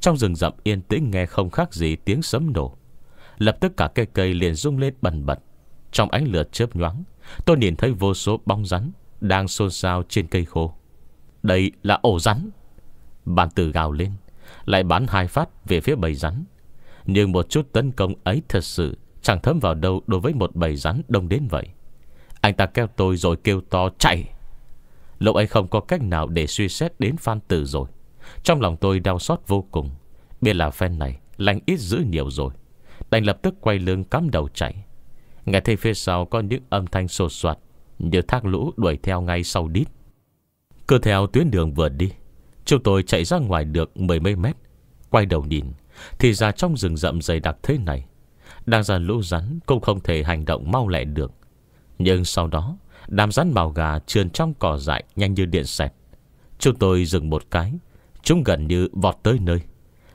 trong rừng rậm yên tĩnh nghe không khác gì tiếng sấm nổ Lập tức cả cây cây liền rung lên bần bật Trong ánh lửa chớp nhoáng Tôi nhìn thấy vô số bóng rắn Đang xôn xao trên cây khô Đây là ổ rắn Bàn tử gào lên Lại bắn hai phát về phía bầy rắn Nhưng một chút tấn công ấy thật sự Chẳng thấm vào đâu đối với một bầy rắn đông đến vậy Anh ta kéo tôi rồi kêu to chạy Lúc ấy không có cách nào để suy xét đến Phan Tử rồi trong lòng tôi đau xót vô cùng Biết là phen này lành ít giữ nhiều rồi Đành lập tức quay lưng cắm đầu chạy Nghe thấy phía sau có những âm thanh sột soạt Như thác lũ đuổi theo ngay sau đít Cứ theo tuyến đường vừa đi Chúng tôi chạy ra ngoài được mười mấy mét Quay đầu nhìn Thì ra trong rừng rậm dày đặc thế này Đang ra lũ rắn cũng không thể hành động mau lẹ được Nhưng sau đó Đám rắn màu gà trườn trong cỏ dại nhanh như điện xẹt Chúng tôi dừng một cái Chúng gần như vọt tới nơi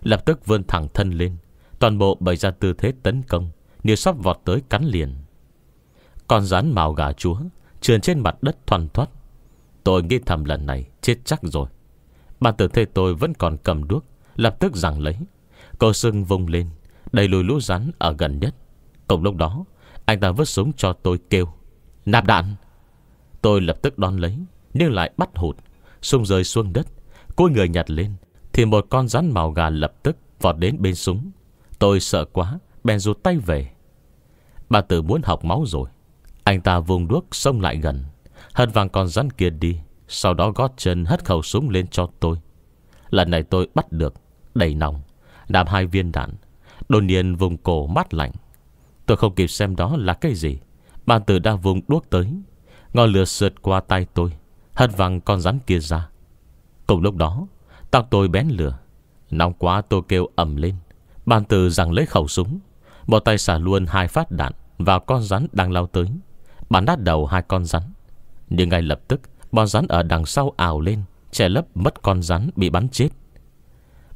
Lập tức vươn thẳng thân lên Toàn bộ bày ra tư thế tấn công Như sắp vọt tới cắn liền Con rắn màu gà chúa Trườn trên mặt đất thoăn thoát Tôi nghĩ thầm lần này chết chắc rồi Bàn tử thê tôi vẫn còn cầm đuốc Lập tức giằng lấy Cô sưng vung lên Đầy lùi lũ rắn ở gần nhất Cùng lúc đó Anh ta vứt súng cho tôi kêu Nạp đạn Tôi lập tức đón lấy Nhưng lại bắt hụt Xung rơi xuống đất cúi người nhặt lên Thì một con rắn màu gà lập tức Vọt đến bên súng Tôi sợ quá Bèn rụt tay về Bà tử muốn học máu rồi Anh ta vùng đuốc xông lại gần Hất vàng con rắn kia đi Sau đó gót chân hất khẩu súng lên cho tôi Lần này tôi bắt được Đầy nòng Đạp hai viên đạn Đồn nhiên vùng cổ mát lạnh Tôi không kịp xem đó là cái gì bà tử đã vùng đuốc tới Ngọn lửa sượt qua tay tôi Hất văng con rắn kia ra Cùng lúc đó Tóc tôi bén lửa Nóng quá tôi kêu ầm lên Bàn từ rằng lấy khẩu súng Một tay xả luôn hai phát đạn Vào con rắn đang lao tới Bắn nát đầu hai con rắn Nhưng ngay lập tức Bọn rắn ở đằng sau ảo lên Che lấp mất con rắn bị bắn chết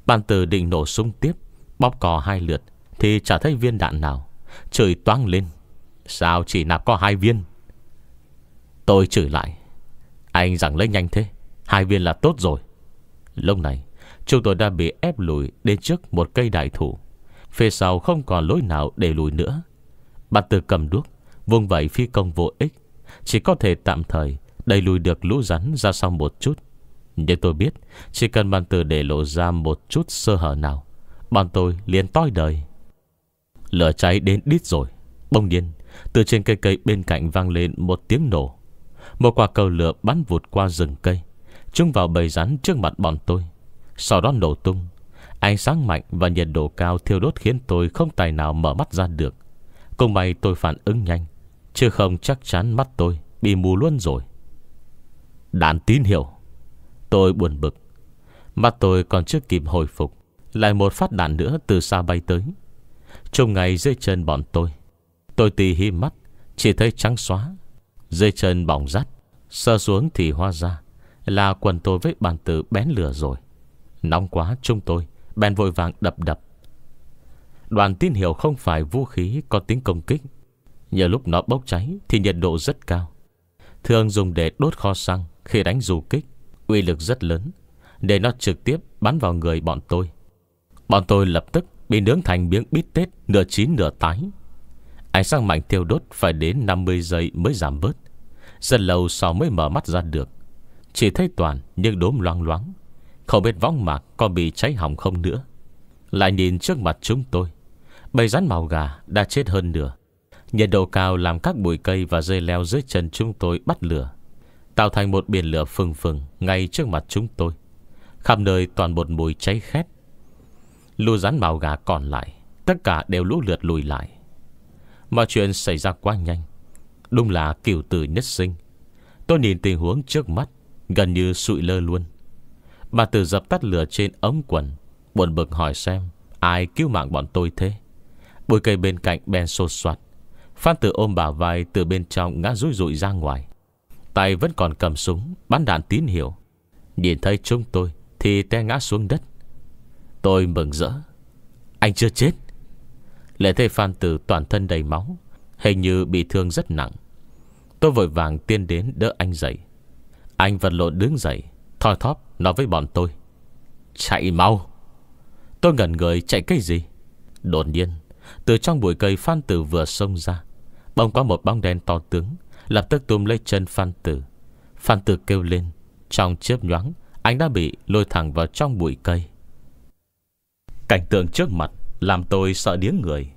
Bàn từ định nổ súng tiếp Bóp cò hai lượt Thì chả thấy viên đạn nào Chửi toang lên Sao chỉ nạp có hai viên Tôi chửi lại Anh rằng lấy nhanh thế Hai viên là tốt rồi Lúc này chúng tôi đã bị ép lùi Đến trước một cây đại thụ Phía sau không còn lối nào để lùi nữa Bạn từ cầm đuốc Vùng vẫy phi công vô ích Chỉ có thể tạm thời Đẩy lùi được lũ rắn ra sau một chút Nhưng tôi biết Chỉ cần bàn từ để lộ ra một chút sơ hở nào Bọn tôi liền toi đời Lửa cháy đến đít rồi Bông nhiên Từ trên cây cây bên cạnh vang lên một tiếng nổ Một quả cầu lửa bắn vụt qua rừng cây Chúng vào bầy rắn trước mặt bọn tôi Sau đó nổ tung Ánh sáng mạnh và nhiệt độ cao thiêu đốt Khiến tôi không tài nào mở mắt ra được Cùng may tôi phản ứng nhanh Chứ không chắc chắn mắt tôi Bị mù luôn rồi Đàn tín hiệu Tôi buồn bực Mắt tôi còn chưa kịp hồi phục Lại một phát đạn nữa từ xa bay tới Trông ngày dưới chân bọn tôi Tôi tì hi mắt Chỉ thấy trắng xóa dây chân bỏng rát, Sơ xuống thì hoa ra là quần tôi với bàn tử bén lửa rồi Nóng quá chúng tôi Bèn vội vàng đập đập Đoàn tín hiệu không phải vũ khí Có tính công kích Nhờ lúc nó bốc cháy thì nhiệt độ rất cao Thường dùng để đốt kho xăng Khi đánh du kích uy lực rất lớn Để nó trực tiếp bắn vào người bọn tôi Bọn tôi lập tức bị nướng thành miếng bít tết Nửa chín nửa tái Ánh sáng mạnh thiêu đốt phải đến 50 giây mới giảm bớt Rất lâu sau mới mở mắt ra được chỉ thấy Toàn nhưng đốm loang loáng Không biết võng mạc có bị cháy hỏng không nữa Lại nhìn trước mặt chúng tôi Bầy rắn màu gà đã chết hơn nửa Nhiệt độ cao làm các bụi cây và dây leo dưới chân chúng tôi bắt lửa Tạo thành một biển lửa phừng phừng Ngay trước mặt chúng tôi Khắp nơi toàn một mùi cháy khét Lũ rắn màu gà còn lại Tất cả đều lũ lượt lùi lại Mọi chuyện xảy ra quá nhanh Đúng là kiểu tử nhất sinh Tôi nhìn tình huống trước mắt Gần như sụi lơ luôn Bà tử dập tắt lửa trên ống quần Buồn bực hỏi xem Ai cứu mạng bọn tôi thế Bụi cây bên cạnh bèn sột soạt Phan tử ôm bà vai từ bên trong ngã rúi rụi ra ngoài Tay vẫn còn cầm súng Bắn đạn tín hiệu Nhìn thấy chúng tôi Thì té ngã xuống đất Tôi mừng rỡ Anh chưa chết Lệ thấy Phan tử toàn thân đầy máu Hình như bị thương rất nặng Tôi vội vàng tiên đến đỡ anh dậy anh vật lộn đứng dậy Thoi thóp nói với bọn tôi Chạy mau Tôi ngẩn người chạy cái gì Đột nhiên Từ trong bụi cây Phan Tử vừa xông ra Bông có một bóng đen to tướng Lập tức túm lấy chân Phan Tử Phan Tử kêu lên Trong chớp nhoáng Anh đã bị lôi thẳng vào trong bụi cây Cảnh tượng trước mặt Làm tôi sợ điếng người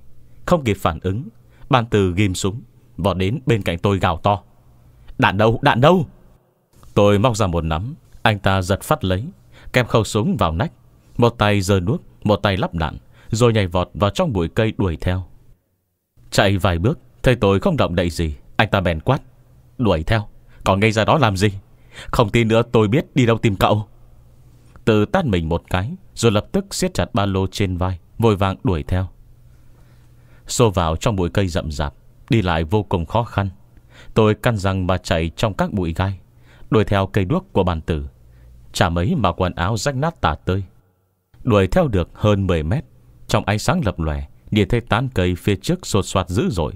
Không kịp phản ứng ban từ ghim súng Bỏ đến bên cạnh tôi gào to Đạn đâu, đạn đâu Tôi móc ra một nắm Anh ta giật phát lấy Kẹp khẩu súng vào nách Một tay giơ nuốt Một tay lắp đạn Rồi nhảy vọt vào trong bụi cây đuổi theo Chạy vài bước Thấy tôi không động đậy gì Anh ta bèn quát Đuổi theo Còn ngay ra đó làm gì Không tin nữa tôi biết đi đâu tìm cậu Tự tát mình một cái Rồi lập tức siết chặt ba lô trên vai Vội vàng đuổi theo Xô vào trong bụi cây rậm rạp Đi lại vô cùng khó khăn Tôi căn răng mà chạy trong các bụi gai Đuổi theo cây đuốc của bàn tử Chả mấy mà quần áo rách nát tả tơi Đuổi theo được hơn 10 mét Trong ánh sáng lập lòe Nhìn thấy tán cây phía trước sột soạt dữ dội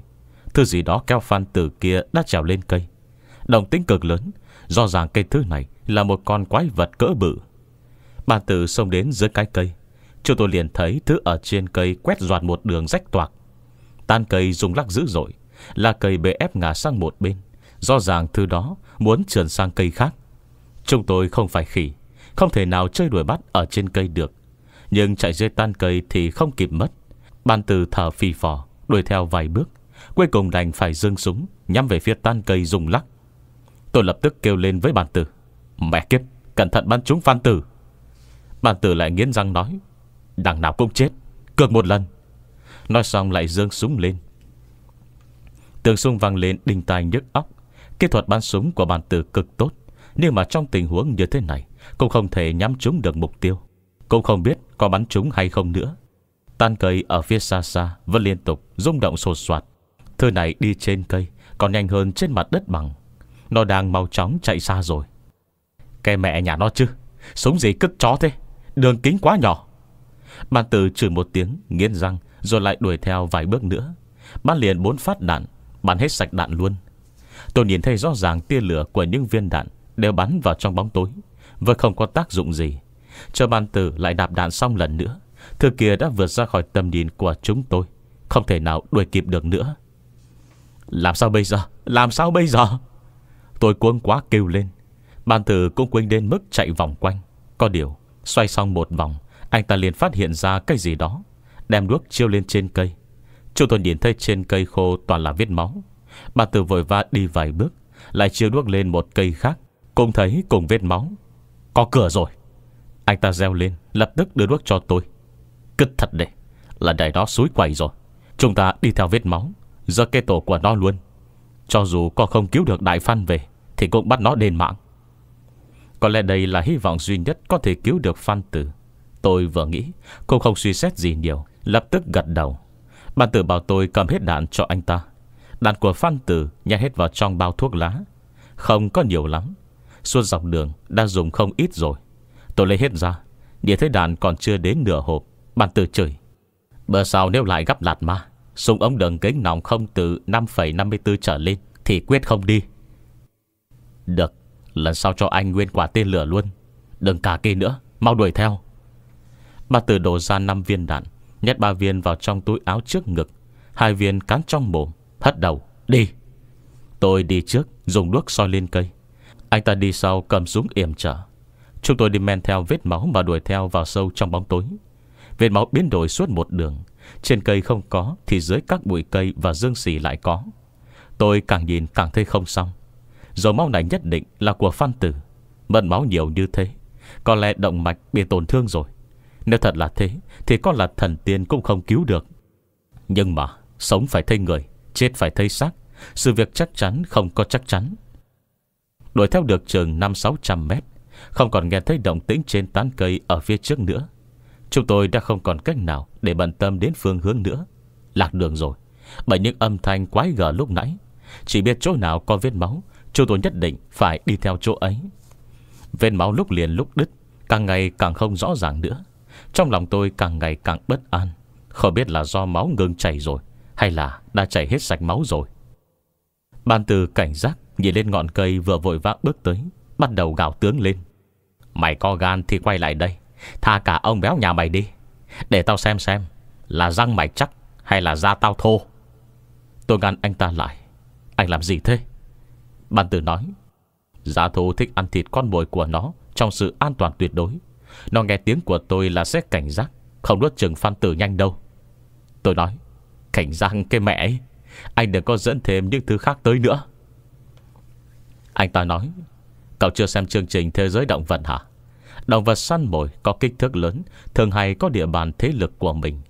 Thứ gì đó keo phan tử kia đã trèo lên cây Đồng tính cực lớn Do ràng cây thứ này là một con quái vật cỡ bự Bàn tử xông đến dưới cái cây Chúng tôi liền thấy thứ ở trên cây quét dọn một đường rách toạc Tan cây rung lắc dữ dội Là cây bị ép ngả sang một bên Rõ ràng thứ đó muốn chuyển sang cây khác Chúng tôi không phải khỉ Không thể nào chơi đuổi bắt ở trên cây được Nhưng chạy dưới tan cây thì không kịp mất Ban từ thở phì phò Đuổi theo vài bước Cuối cùng đành phải dương súng Nhắm về phía tan cây dùng lắc Tôi lập tức kêu lên với bàn tử Mẹ kiếp, cẩn thận bắn trúng phan tử Bàn tử lại nghiến răng nói Đằng nào cũng chết, cược một lần Nói xong lại dương súng lên Tường súng vang lên đình tài nhức óc Kỹ thuật bắn súng của bản tử cực tốt Nhưng mà trong tình huống như thế này Cũng không thể nhắm trúng được mục tiêu Cũng không biết có bắn trúng hay không nữa Tan cây ở phía xa xa Vẫn liên tục rung động sột soạt Thứ này đi trên cây Còn nhanh hơn trên mặt đất bằng Nó đang mau chóng chạy xa rồi Cái mẹ nhà nó chứ Súng gì cứt chó thế Đường kính quá nhỏ Bàn tử chửi một tiếng nghiến răng Rồi lại đuổi theo vài bước nữa Bắn liền bốn phát đạn Bắn hết sạch đạn luôn Tôi nhìn thấy rõ ràng tia lửa của những viên đạn Đều bắn vào trong bóng tối Và không có tác dụng gì Chờ ban tử lại đạp đạn xong lần nữa Thứ kia đã vượt ra khỏi tầm nhìn của chúng tôi Không thể nào đuổi kịp được nữa Làm sao bây giờ Làm sao bây giờ Tôi cuống quá kêu lên ban tử cũng quên đến mức chạy vòng quanh Có điều Xoay xong một vòng Anh ta liền phát hiện ra cái gì đó Đem đuốc chiêu lên trên cây Chúng tôi nhìn thấy trên cây khô toàn là vết máu Bà Tử vội vã đi vài bước Lại chiếu đuốc lên một cây khác Cũng thấy cùng vết máu Có cửa rồi Anh ta reo lên lập tức đưa đuốc cho tôi Cứt thật đấy Là đại đó suối quẩy rồi Chúng ta đi theo vết máu Giờ cây tổ của nó luôn Cho dù có không cứu được đại phan về Thì cũng bắt nó đền mạng Có lẽ đây là hy vọng duy nhất Có thể cứu được phan tử Tôi vừa nghĩ Cũng không suy xét gì nhiều Lập tức gật đầu bà tử bảo tôi cầm hết đạn cho anh ta Đạn của Phan Tử nhét hết vào trong bao thuốc lá Không có nhiều lắm Suốt dọc đường đã dùng không ít rồi Tôi lấy hết ra Nhìn thấy đạn còn chưa đến nửa hộp Bàn tử chửi bờ sau nếu lại gấp lạt ma Súng ống đường kính nòng không từ 5,54 trở lên Thì quyết không đi Được Lần sau cho anh nguyên quả tên lửa luôn Đừng cà kỳ nữa Mau đuổi theo Bà tử đổ ra 5 viên đạn Nhét 3 viên vào trong túi áo trước ngực hai viên cán trong mồm Hất đầu Đi Tôi đi trước Dùng đuốc soi lên cây Anh ta đi sau cầm súng yểm trở Chúng tôi đi men theo vết máu Mà đuổi theo vào sâu trong bóng tối Vết máu biến đổi suốt một đường Trên cây không có Thì dưới các bụi cây và dương xỉ lại có Tôi càng nhìn càng thấy không xong Dầu máu này nhất định là của Phan Tử Mất máu nhiều như thế Có lẽ động mạch bị tổn thương rồi Nếu thật là thế Thì con là thần tiên cũng không cứu được Nhưng mà sống phải thay người Chết phải thấy xác Sự việc chắc chắn không có chắc chắn Đuổi theo được chừng 5-600 mét Không còn nghe thấy động tĩnh trên tán cây Ở phía trước nữa Chúng tôi đã không còn cách nào Để bận tâm đến phương hướng nữa Lạc đường rồi Bởi những âm thanh quái gở lúc nãy Chỉ biết chỗ nào có vết máu Chúng tôi nhất định phải đi theo chỗ ấy Vết máu lúc liền lúc đứt Càng ngày càng không rõ ràng nữa Trong lòng tôi càng ngày càng bất an Không biết là do máu ngừng chảy rồi hay là đã chảy hết sạch máu rồi Ban từ cảnh giác Nhìn lên ngọn cây vừa vội vã bước tới Bắt đầu gào tướng lên Mày có gan thì quay lại đây Tha cả ông béo nhà mày đi Để tao xem xem Là răng mày chắc hay là da tao thô Tôi ngăn anh ta lại Anh làm gì thế Ban tử nói Giá thô thích ăn thịt con mồi của nó Trong sự an toàn tuyệt đối Nó nghe tiếng của tôi là sẽ cảnh giác Không đốt chừng phan tử nhanh đâu Tôi nói Khảnh răng cái mẹ ấy Anh đừng có dẫn thêm những thứ khác tới nữa Anh ta nói Cậu chưa xem chương trình Thế giới động vật hả Động vật săn mồi có kích thước lớn Thường hay có địa bàn thế lực của mình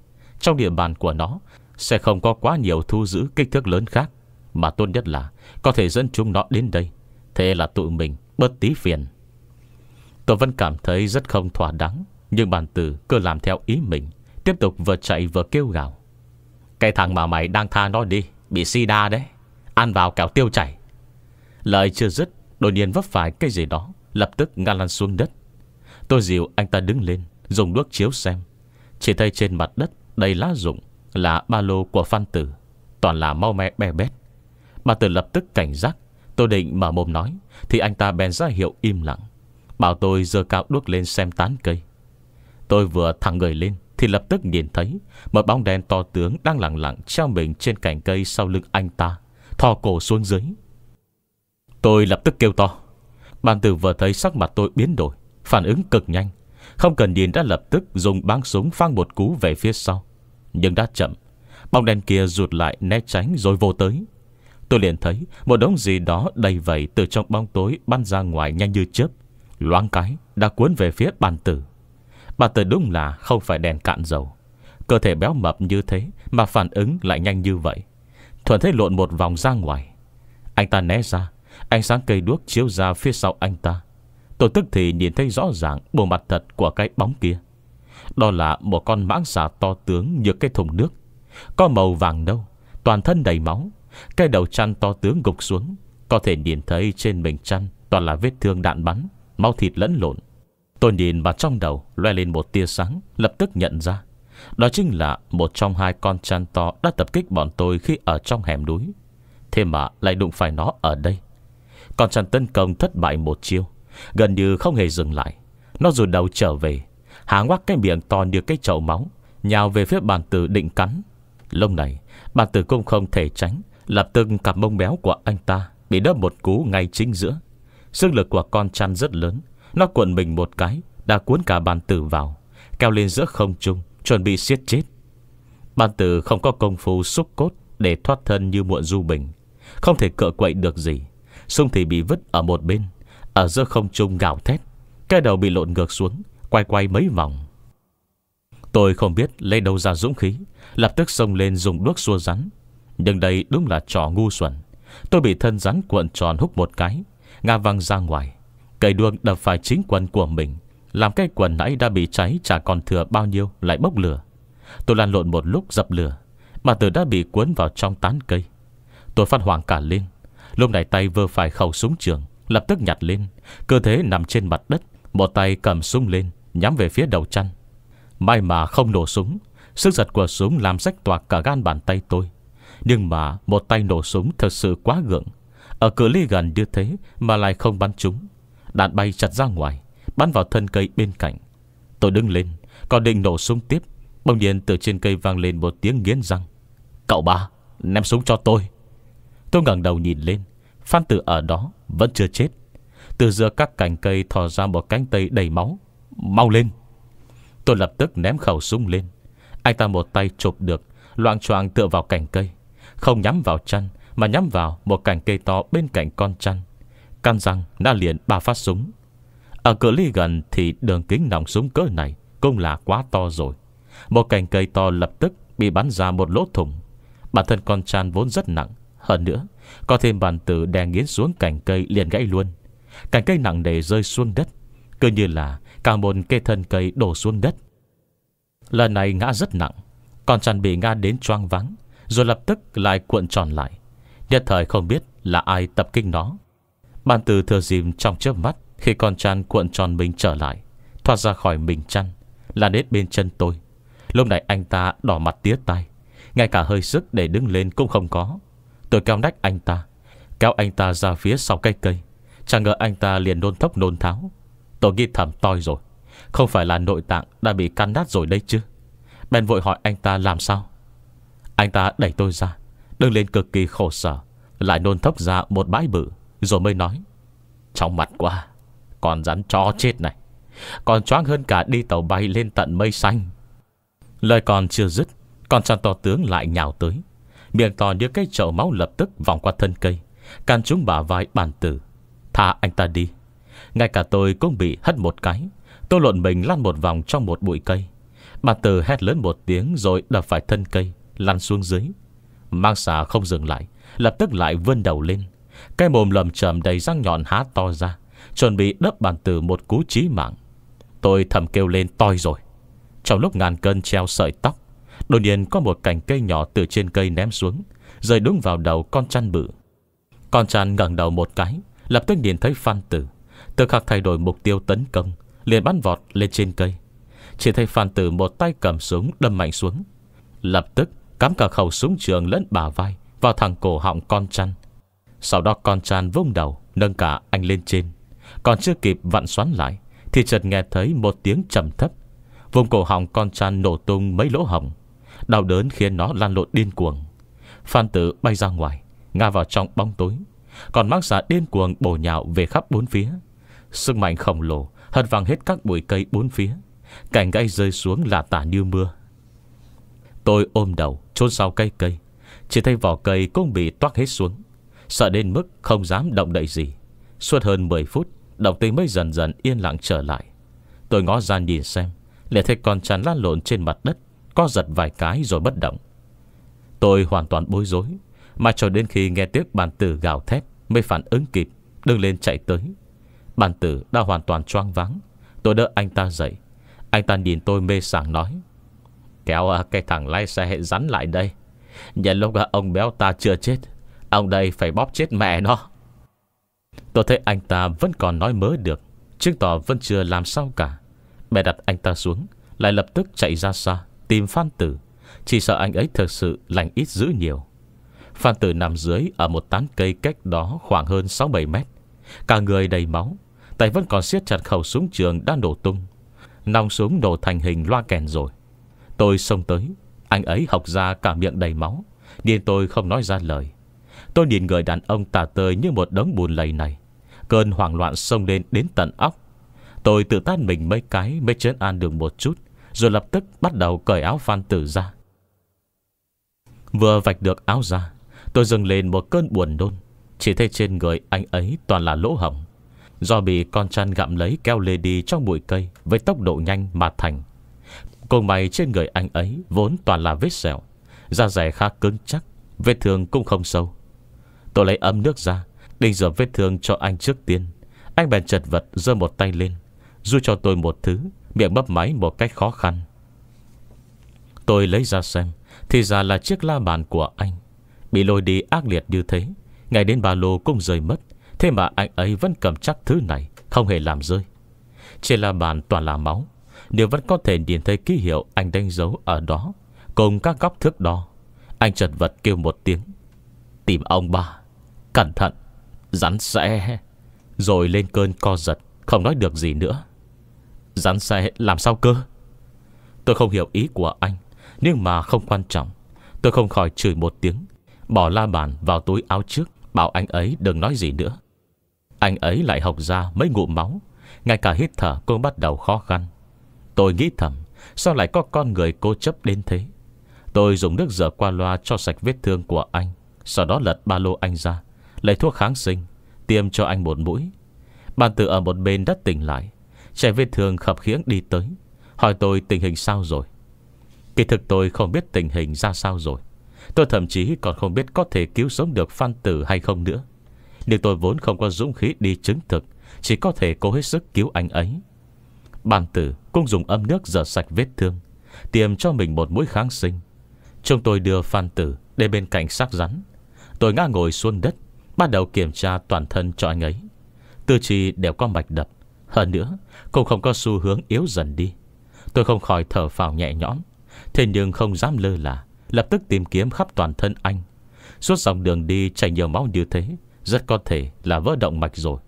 Trong địa bàn của nó Sẽ không có quá nhiều thu giữ kích thước lớn khác Mà tốt nhất là Có thể dẫn chúng nó đến đây Thế là tụi mình bớt tí phiền Tôi vẫn cảm thấy rất không thỏa đáng Nhưng bàn từ cứ làm theo ý mình Tiếp tục vừa chạy vừa kêu gào cái thằng mà mày đang tha nó đi Bị sida đấy Ăn vào kẻo tiêu chảy Lời chưa dứt Đột nhiên vấp phải cái gì đó Lập tức ngã lăn xuống đất Tôi dìu anh ta đứng lên Dùng đuốc chiếu xem Chỉ thấy trên mặt đất đầy lá rụng Là ba lô của Phan Tử Toàn là mau mẹ bè bét Bà Tử lập tức cảnh giác Tôi định mở mồm nói Thì anh ta bèn ra hiệu im lặng Bảo tôi dơ cao đuốc lên xem tán cây Tôi vừa thẳng người lên thì lập tức nhìn thấy Một bóng đen to tướng đang lặng lặng Treo mình trên cành cây sau lưng anh ta Thò cổ xuống dưới Tôi lập tức kêu to Bàn tử vừa thấy sắc mặt tôi biến đổi Phản ứng cực nhanh Không cần nhìn đã lập tức dùng băng súng phang một cú về phía sau Nhưng đã chậm Bóng đen kia rụt lại né tránh rồi vô tới Tôi liền thấy một đống gì đó đầy vẩy từ trong bóng tối bắn ra ngoài nhanh như chớp. Loáng cái đã cuốn về phía bàn tử. Bà tử đúng là không phải đèn cạn dầu Cơ thể béo mập như thế Mà phản ứng lại nhanh như vậy Thuận thế lộn một vòng ra ngoài Anh ta né ra Ánh sáng cây đuốc chiếu ra phía sau anh ta Tôi tức thì nhìn thấy rõ ràng Bộ mặt thật của cái bóng kia Đó là một con mãng xà to tướng Như cái thùng nước Có màu vàng đâu Toàn thân đầy máu Cái đầu chăn to tướng gục xuống Có thể nhìn thấy trên mình chăn Toàn là vết thương đạn bắn Máu thịt lẫn lộn Tôi nhìn vào trong đầu loe lên một tia sáng Lập tức nhận ra Đó chính là một trong hai con chăn to Đã tập kích bọn tôi khi ở trong hẻm núi Thế mà lại đụng phải nó ở đây Con chăn tấn công thất bại một chiêu Gần như không hề dừng lại Nó rụt đầu trở về Há ngoắc cái miệng to như cái chậu máu Nhào về phía bàn tử định cắn Lúc này bàn tử cũng không thể tránh Lập từng cặp mông béo của anh ta Bị đớp một cú ngay chính giữa Sức lực của con chăn rất lớn nó cuộn mình một cái Đã cuốn cả bàn tử vào Cao lên giữa không trung Chuẩn bị siết chết Bàn tử không có công phu xúc cốt Để thoát thân như muộn du bình Không thể cựa quậy được gì Xung thì bị vứt ở một bên Ở giữa không trung gào thét Cái đầu bị lộn ngược xuống Quay quay mấy vòng Tôi không biết lấy đâu ra dũng khí Lập tức xông lên dùng đuốc xua rắn Nhưng đây đúng là trò ngu xuẩn Tôi bị thân rắn cuộn tròn hút một cái Ngà văng ra ngoài Cây đuông đập phải chính quần của mình Làm cái quần nãy đã bị cháy Chả còn thừa bao nhiêu lại bốc lửa Tôi lan lộn một lúc dập lửa Mà từ đã bị cuốn vào trong tán cây Tôi phát hoảng cả lên Lúc này tay vừa phải khẩu súng trường Lập tức nhặt lên Cơ thế nằm trên mặt đất Một tay cầm súng lên Nhắm về phía đầu chăn May mà không nổ súng Sức giật của súng làm rách toạc cả gan bàn tay tôi Nhưng mà một tay nổ súng thật sự quá gượng Ở cửa ly gần như thế Mà lại không bắn trúng Đạn bay chặt ra ngoài Bắn vào thân cây bên cạnh Tôi đứng lên Còn định nổ súng tiếp Bỗng nhiên từ trên cây vang lên một tiếng nghiến răng Cậu ba Ném súng cho tôi Tôi ngẩng đầu nhìn lên Phan tử ở đó vẫn chưa chết Từ giữa các cành cây thò ra một cánh tay đầy máu Mau lên Tôi lập tức ném khẩu súng lên Anh ta một tay chụp được Loạn choạng tựa vào cành cây Không nhắm vào chăn Mà nhắm vào một cành cây to bên cạnh con chăn Căng răng đã liền ba phát súng Ở cự ly gần thì đường kính nòng súng cỡ này Cũng là quá to rồi Một cành cây to lập tức bị bắn ra một lỗ thủng Bản thân con chan vốn rất nặng Hơn nữa Có thêm bàn tử đè nghiến xuống cành cây liền gãy luôn Cành cây nặng nề rơi xuống đất Cứ như là cả một cây thân cây đổ xuống đất Lần này ngã rất nặng Con chăn bị ngã đến choang vắng Rồi lập tức lại cuộn tròn lại Nhất thời không biết là ai tập kích nó Bàn tử thừa dìm trong trước mắt Khi con chăn cuộn tròn mình trở lại Thoát ra khỏi mình chăn Là đến bên chân tôi Lúc này anh ta đỏ mặt tía tay Ngay cả hơi sức để đứng lên cũng không có Tôi kéo nách anh ta Kéo anh ta ra phía sau cây cây Chẳng ngờ anh ta liền nôn thốc nôn tháo Tôi nghĩ thầm toi rồi Không phải là nội tạng đã bị căn nát rồi đây chứ Bèn vội hỏi anh ta làm sao Anh ta đẩy tôi ra Đứng lên cực kỳ khổ sở Lại nôn thốc ra một bãi bự rồi mới nói Trong mặt quá Con rắn cho chết này Còn choáng hơn cả đi tàu bay lên tận mây xanh Lời còn chưa dứt Con chăn to tướng lại nhào tới Miệng to như cái chậu máu lập tức vòng qua thân cây Can chúng bả vai bàn tử Tha anh ta đi Ngay cả tôi cũng bị hất một cái Tôi lộn mình lăn một vòng trong một bụi cây Bàn tử hét lớn một tiếng Rồi đập phải thân cây Lăn xuống dưới Mang xà không dừng lại Lập tức lại vươn đầu lên cái mồm lầm chầm đầy răng nhọn há to ra Chuẩn bị đấp bàn tử một cú chí mạng Tôi thầm kêu lên toi rồi Trong lúc ngàn cân treo sợi tóc Đột nhiên có một cành cây nhỏ từ trên cây ném xuống Rơi đúng vào đầu con chăn bự Con chăn ngẩng đầu một cái Lập tức nhìn thấy Phan Tử Từ khắc thay đổi mục tiêu tấn công Liền bắn vọt lên trên cây Chỉ thấy Phan Tử một tay cầm súng đâm mạnh xuống Lập tức cắm cả khẩu súng trường lẫn bà vai Vào thằng cổ họng con chăn sau đó con tràn vung đầu Nâng cả anh lên trên Còn chưa kịp vặn xoắn lại Thì chợt nghe thấy một tiếng trầm thấp Vùng cổ họng con tràn nổ tung mấy lỗ hỏng Đau đớn khiến nó lan lộn điên cuồng Phan tử bay ra ngoài Ngã vào trong bóng tối Còn mắc giả điên cuồng bổ nhạo về khắp bốn phía Sức mạnh khổng lồ Hật văng hết các bụi cây bốn phía Cảnh gây rơi xuống là tả như mưa Tôi ôm đầu trôn sau cây cây Chỉ thấy vỏ cây cũng bị toát hết xuống Sợ đến mức không dám động đậy gì Suốt hơn 10 phút Động tính mới dần dần yên lặng trở lại Tôi ngó ra nhìn xem Lại thấy con chăn lan lộn trên mặt đất Có giật vài cái rồi bất động Tôi hoàn toàn bối rối Mà cho đến khi nghe tiếp bàn tử gào thét Mới phản ứng kịp Đừng lên chạy tới Bàn tử đã hoàn toàn choang vắng Tôi đỡ anh ta dậy Anh ta nhìn tôi mê sảng nói Kéo à, cái thằng lái xe hệ rắn lại đây Nhận lúc ông béo ta chưa chết Ông đây phải bóp chết mẹ nó Tôi thấy anh ta vẫn còn nói mớ được Chứng tỏ vẫn chưa làm sao cả Mẹ đặt anh ta xuống Lại lập tức chạy ra xa Tìm Phan Tử Chỉ sợ anh ấy thực sự lành ít dữ nhiều Phan Tử nằm dưới ở một tán cây cách đó khoảng hơn 6-7 mét Cả người đầy máu Tay vẫn còn siết chặt khẩu súng trường đã nổ tung Nòng súng nổ thành hình loa kèn rồi Tôi xông tới Anh ấy học ra cả miệng đầy máu Điên tôi không nói ra lời Tôi nhìn người đàn ông tà tơi như một đống bùn lầy này Cơn hoảng loạn xông lên đến tận óc Tôi tự tát mình mấy cái Mới chấn an được một chút Rồi lập tức bắt đầu cởi áo phan tử ra Vừa vạch được áo ra Tôi dừng lên một cơn buồn đôn Chỉ thấy trên người anh ấy toàn là lỗ hỏng Do bị con chăn gặm lấy keo lê đi trong bụi cây Với tốc độ nhanh mà thành Cùng mày trên người anh ấy Vốn toàn là vết sẹo Da rẻ khá cứng chắc Vết thương cũng không sâu Tôi lấy ấm nước ra Định rửa vết thương cho anh trước tiên Anh bèn chật vật giơ một tay lên Du cho tôi một thứ Miệng bấp máy một cách khó khăn Tôi lấy ra xem Thì ra là chiếc la bàn của anh Bị lôi đi ác liệt như thế Ngày đến ba lô cũng rơi mất Thế mà anh ấy vẫn cầm chắc thứ này Không hề làm rơi Trên la bàn toàn là máu Nếu vẫn có thể nhìn thấy ký hiệu anh đánh dấu ở đó Cùng các góc thước đo Anh chật vật kêu một tiếng tìm ông ba Cẩn thận Rắn xe Rồi lên cơn co giật Không nói được gì nữa Rắn xe làm sao cơ Tôi không hiểu ý của anh Nhưng mà không quan trọng Tôi không khỏi chửi một tiếng Bỏ la bàn vào túi áo trước Bảo anh ấy đừng nói gì nữa Anh ấy lại học ra mấy ngụm máu Ngay cả hít thở cũng bắt đầu khó khăn Tôi nghĩ thầm Sao lại có con người cố chấp đến thế Tôi dùng nước rửa qua loa cho sạch vết thương của anh sau đó lật ba lô anh ra Lấy thuốc kháng sinh Tiêm cho anh một mũi Bàn tử ở một bên đất tỉnh lại Trẻ vết thương khập khiễng đi tới Hỏi tôi tình hình sao rồi Kỳ thực tôi không biết tình hình ra sao rồi Tôi thậm chí còn không biết có thể cứu sống được Phan Tử hay không nữa Nhưng tôi vốn không có dũng khí đi chứng thực Chỉ có thể cố hết sức cứu anh ấy Bàn tử cũng dùng âm nước rửa sạch vết thương Tiêm cho mình một mũi kháng sinh Chúng tôi đưa Phan Tử Để bên cạnh xác rắn Tôi ngã ngồi xuống đất Bắt đầu kiểm tra toàn thân cho anh ấy Tư chi đều có mạch đập Hơn nữa cũng không có xu hướng yếu dần đi Tôi không khỏi thở phào nhẹ nhõm Thế nhưng không dám lơ là Lập tức tìm kiếm khắp toàn thân anh Suốt dòng đường đi chảy nhiều máu như thế Rất có thể là vỡ động mạch rồi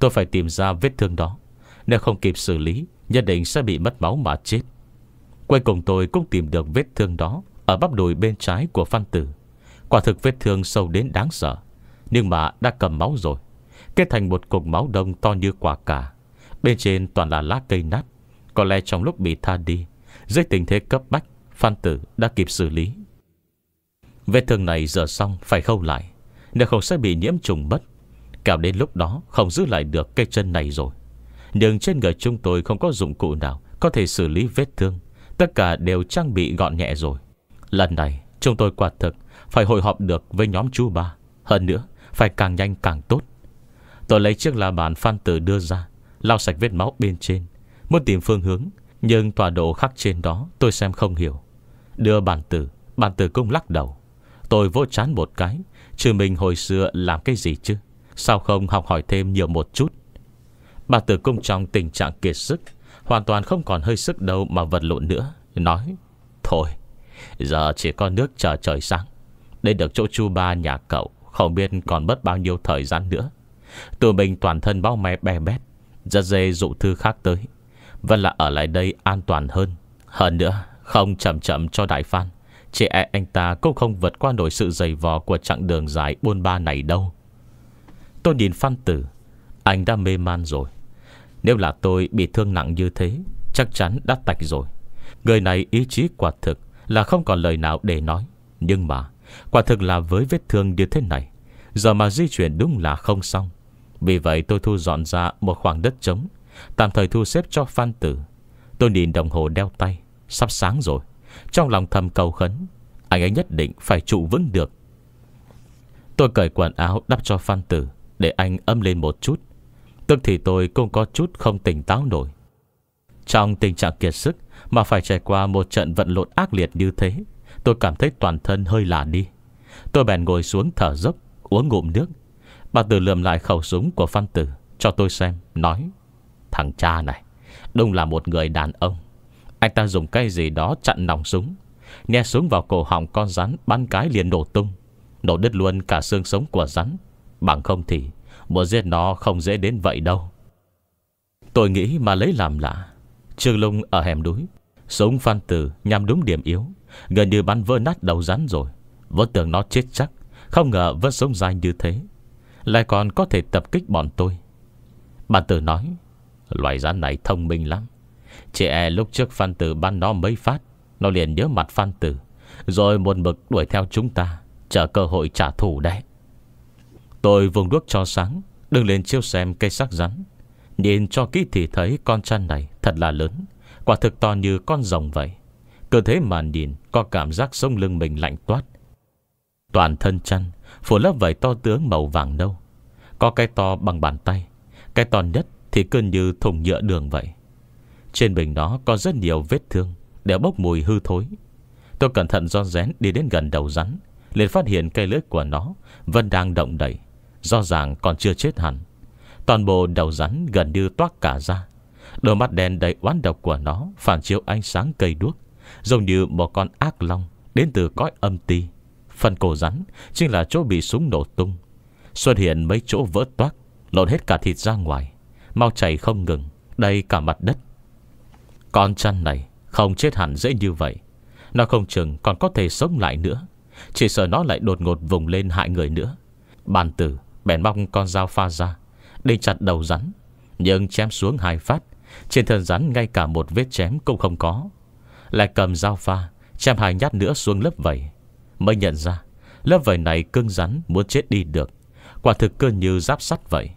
Tôi phải tìm ra vết thương đó Nếu không kịp xử lý Nhất định sẽ bị mất máu mà chết Cuối cùng tôi cũng tìm được vết thương đó Ở bắp đùi bên trái của Phan Tử Quả thực vết thương sâu đến đáng sợ Nhưng mà đã cầm máu rồi Kết thành một cục máu đông to như quả cả Bên trên toàn là lá cây nát Có lẽ trong lúc bị tha đi Dưới tình thế cấp bách Phan tử đã kịp xử lý Vết thương này giờ xong phải khâu lại Nếu không sẽ bị nhiễm trùng mất Kéo đến lúc đó không giữ lại được cây chân này rồi Nhưng trên người chúng tôi không có dụng cụ nào Có thể xử lý vết thương Tất cả đều trang bị gọn nhẹ rồi Lần này chúng tôi quả thực phải hội họp được với nhóm chú ba Hơn nữa Phải càng nhanh càng tốt Tôi lấy chiếc la bàn Phan Tử đưa ra Lau sạch vết máu bên trên Muốn tìm phương hướng Nhưng tọa độ khắc trên đó tôi xem không hiểu Đưa bàn tử Bàn tử cũng lắc đầu Tôi vô chán một cái trừ mình hồi xưa làm cái gì chứ Sao không học hỏi thêm nhiều một chút Bà tử cung trong tình trạng kiệt sức Hoàn toàn không còn hơi sức đâu Mà vật lộn nữa Nói Thôi Giờ chỉ có nước chờ trời sáng Đến được chỗ chu ba nhà cậu Không biết còn mất bao nhiêu thời gian nữa Tụi mình toàn thân bao mè bè bét Rất dê dụ thư khác tới Vẫn là ở lại đây an toàn hơn Hơn nữa không chậm chậm cho đại phan Chị e anh ta cũng không vượt qua nổi sự dày vò Của chặng đường dài buôn ba này đâu Tôi nhìn Phan Tử Anh đã mê man rồi Nếu là tôi bị thương nặng như thế Chắc chắn đã tạch rồi Người này ý chí quả thực Là không còn lời nào để nói Nhưng mà Quả thực là với vết thương như thế này Giờ mà di chuyển đúng là không xong Vì vậy tôi thu dọn ra một khoảng đất trống Tạm thời thu xếp cho Phan Tử Tôi nhìn đồng hồ đeo tay Sắp sáng rồi Trong lòng thầm cầu khấn Anh ấy nhất định phải trụ vững được Tôi cởi quần áo đắp cho Phan Tử Để anh âm lên một chút Tức thì tôi cũng có chút không tỉnh táo nổi Trong tình trạng kiệt sức Mà phải trải qua một trận vận lộn ác liệt như thế Tôi cảm thấy toàn thân hơi lạ đi Tôi bèn ngồi xuống thở dốc Uống ngụm nước Bà Tử lượm lại khẩu súng của Phan Tử Cho tôi xem Nói Thằng cha này Đúng là một người đàn ông Anh ta dùng cái gì đó chặn nòng súng Nhe súng vào cổ họng con rắn Bắn cái liền nổ tung Nổ đứt luôn cả xương sống của rắn Bằng không thì Muốn giết nó không dễ đến vậy đâu Tôi nghĩ mà lấy làm lạ Trương Lung ở hẻm núi Súng Phan Tử nhằm đúng điểm yếu Gần như bắn vỡ nát đầu rắn rồi Vốn tưởng nó chết chắc Không ngờ vẫn sống dài như thế Lại còn có thể tập kích bọn tôi Bản tử nói Loài rắn này thông minh lắm Chị e lúc trước phan tử bắn nó mấy phát Nó liền nhớ mặt phan tử Rồi một mực đuổi theo chúng ta Chờ cơ hội trả thù đấy Tôi vùng đuốc cho sáng Đừng lên chiêu xem cây sắc rắn Nhìn cho kỹ thì thấy con chăn này thật là lớn Quả thực to như con rồng vậy Cơ thế mà nhìn Có cảm giác sông lưng mình lạnh toát Toàn thân chăn Phủ lớp vảy to tướng màu vàng nâu Có cái to bằng bàn tay Cái to nhất thì cứ như thùng nhựa đường vậy Trên bình đó có rất nhiều vết thương Đều bốc mùi hư thối Tôi cẩn thận do rén đi đến gần đầu rắn liền phát hiện cây lưỡi của nó Vẫn đang động đẩy Do ràng còn chưa chết hẳn Toàn bộ đầu rắn gần như toát cả ra Đôi mắt đen đầy oán độc của nó Phản chiếu ánh sáng cây đuốc Giống như một con ác long Đến từ cõi âm ti Phần cổ rắn chính là chỗ bị súng nổ tung Xuất hiện mấy chỗ vỡ toát Lộn hết cả thịt ra ngoài Mau chảy không ngừng Đầy cả mặt đất Con chăn này không chết hẳn dễ như vậy Nó không chừng còn có thể sống lại nữa Chỉ sợ nó lại đột ngột vùng lên hại người nữa Bàn tử bèn mong con dao pha ra Đinh chặt đầu rắn Nhưng chém xuống hai phát Trên thân rắn ngay cả một vết chém cũng không có lại cầm dao pha Chăm hai nhát nữa xuống lớp vầy Mới nhận ra Lớp vầy này cưng rắn muốn chết đi được Quả thực cơ như giáp sắt vậy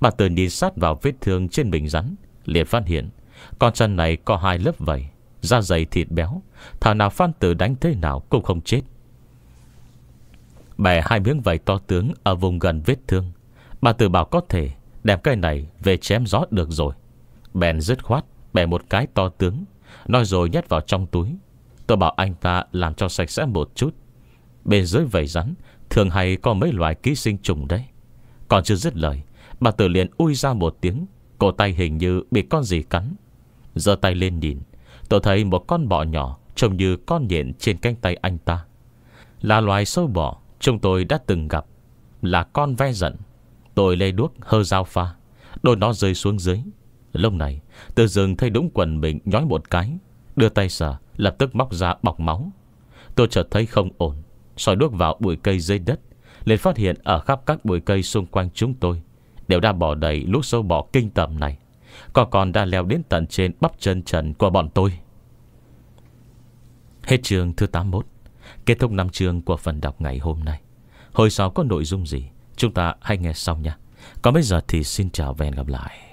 Bà từ nhìn sát vào vết thương trên mình rắn liền phát hiện Con chân này có hai lớp vầy Da dày thịt béo Thảo nào phan tử đánh thế nào cũng không chết Bẻ hai miếng vầy to tướng Ở vùng gần vết thương Bà tử bảo có thể Đem cây này về chém gió được rồi Bèn dứt khoát Bẻ một cái to tướng Nói rồi nhét vào trong túi Tôi bảo anh ta làm cho sạch sẽ một chút Bên dưới vầy rắn Thường hay có mấy loài ký sinh trùng đấy Còn chưa dứt lời Bà tử liền ui ra một tiếng Cổ tay hình như bị con gì cắn giơ tay lên nhìn Tôi thấy một con bọ nhỏ Trông như con nhện trên cánh tay anh ta Là loài sâu bọ Chúng tôi đã từng gặp Là con ve giận Tôi lê đuốc hơ dao pha Đôi nó rơi xuống dưới Lúc này Từ dừng thấy đúng quần mình nhói một cái Đưa tay sờ Lập tức móc ra bọc máu Tôi chợt thấy không ổn soi đuốc vào bụi cây dây đất liền phát hiện ở khắp các bụi cây xung quanh chúng tôi Đều đã bỏ đầy lũ sâu bọ kinh tầm này Còn còn đã leo đến tận trên bắp chân trần của bọn tôi Hết chương thứ 81 Kết thúc năm chương của phần đọc ngày hôm nay Hồi sau có nội dung gì Chúng ta hãy nghe sau nha Còn bây giờ thì xin chào và hẹn gặp lại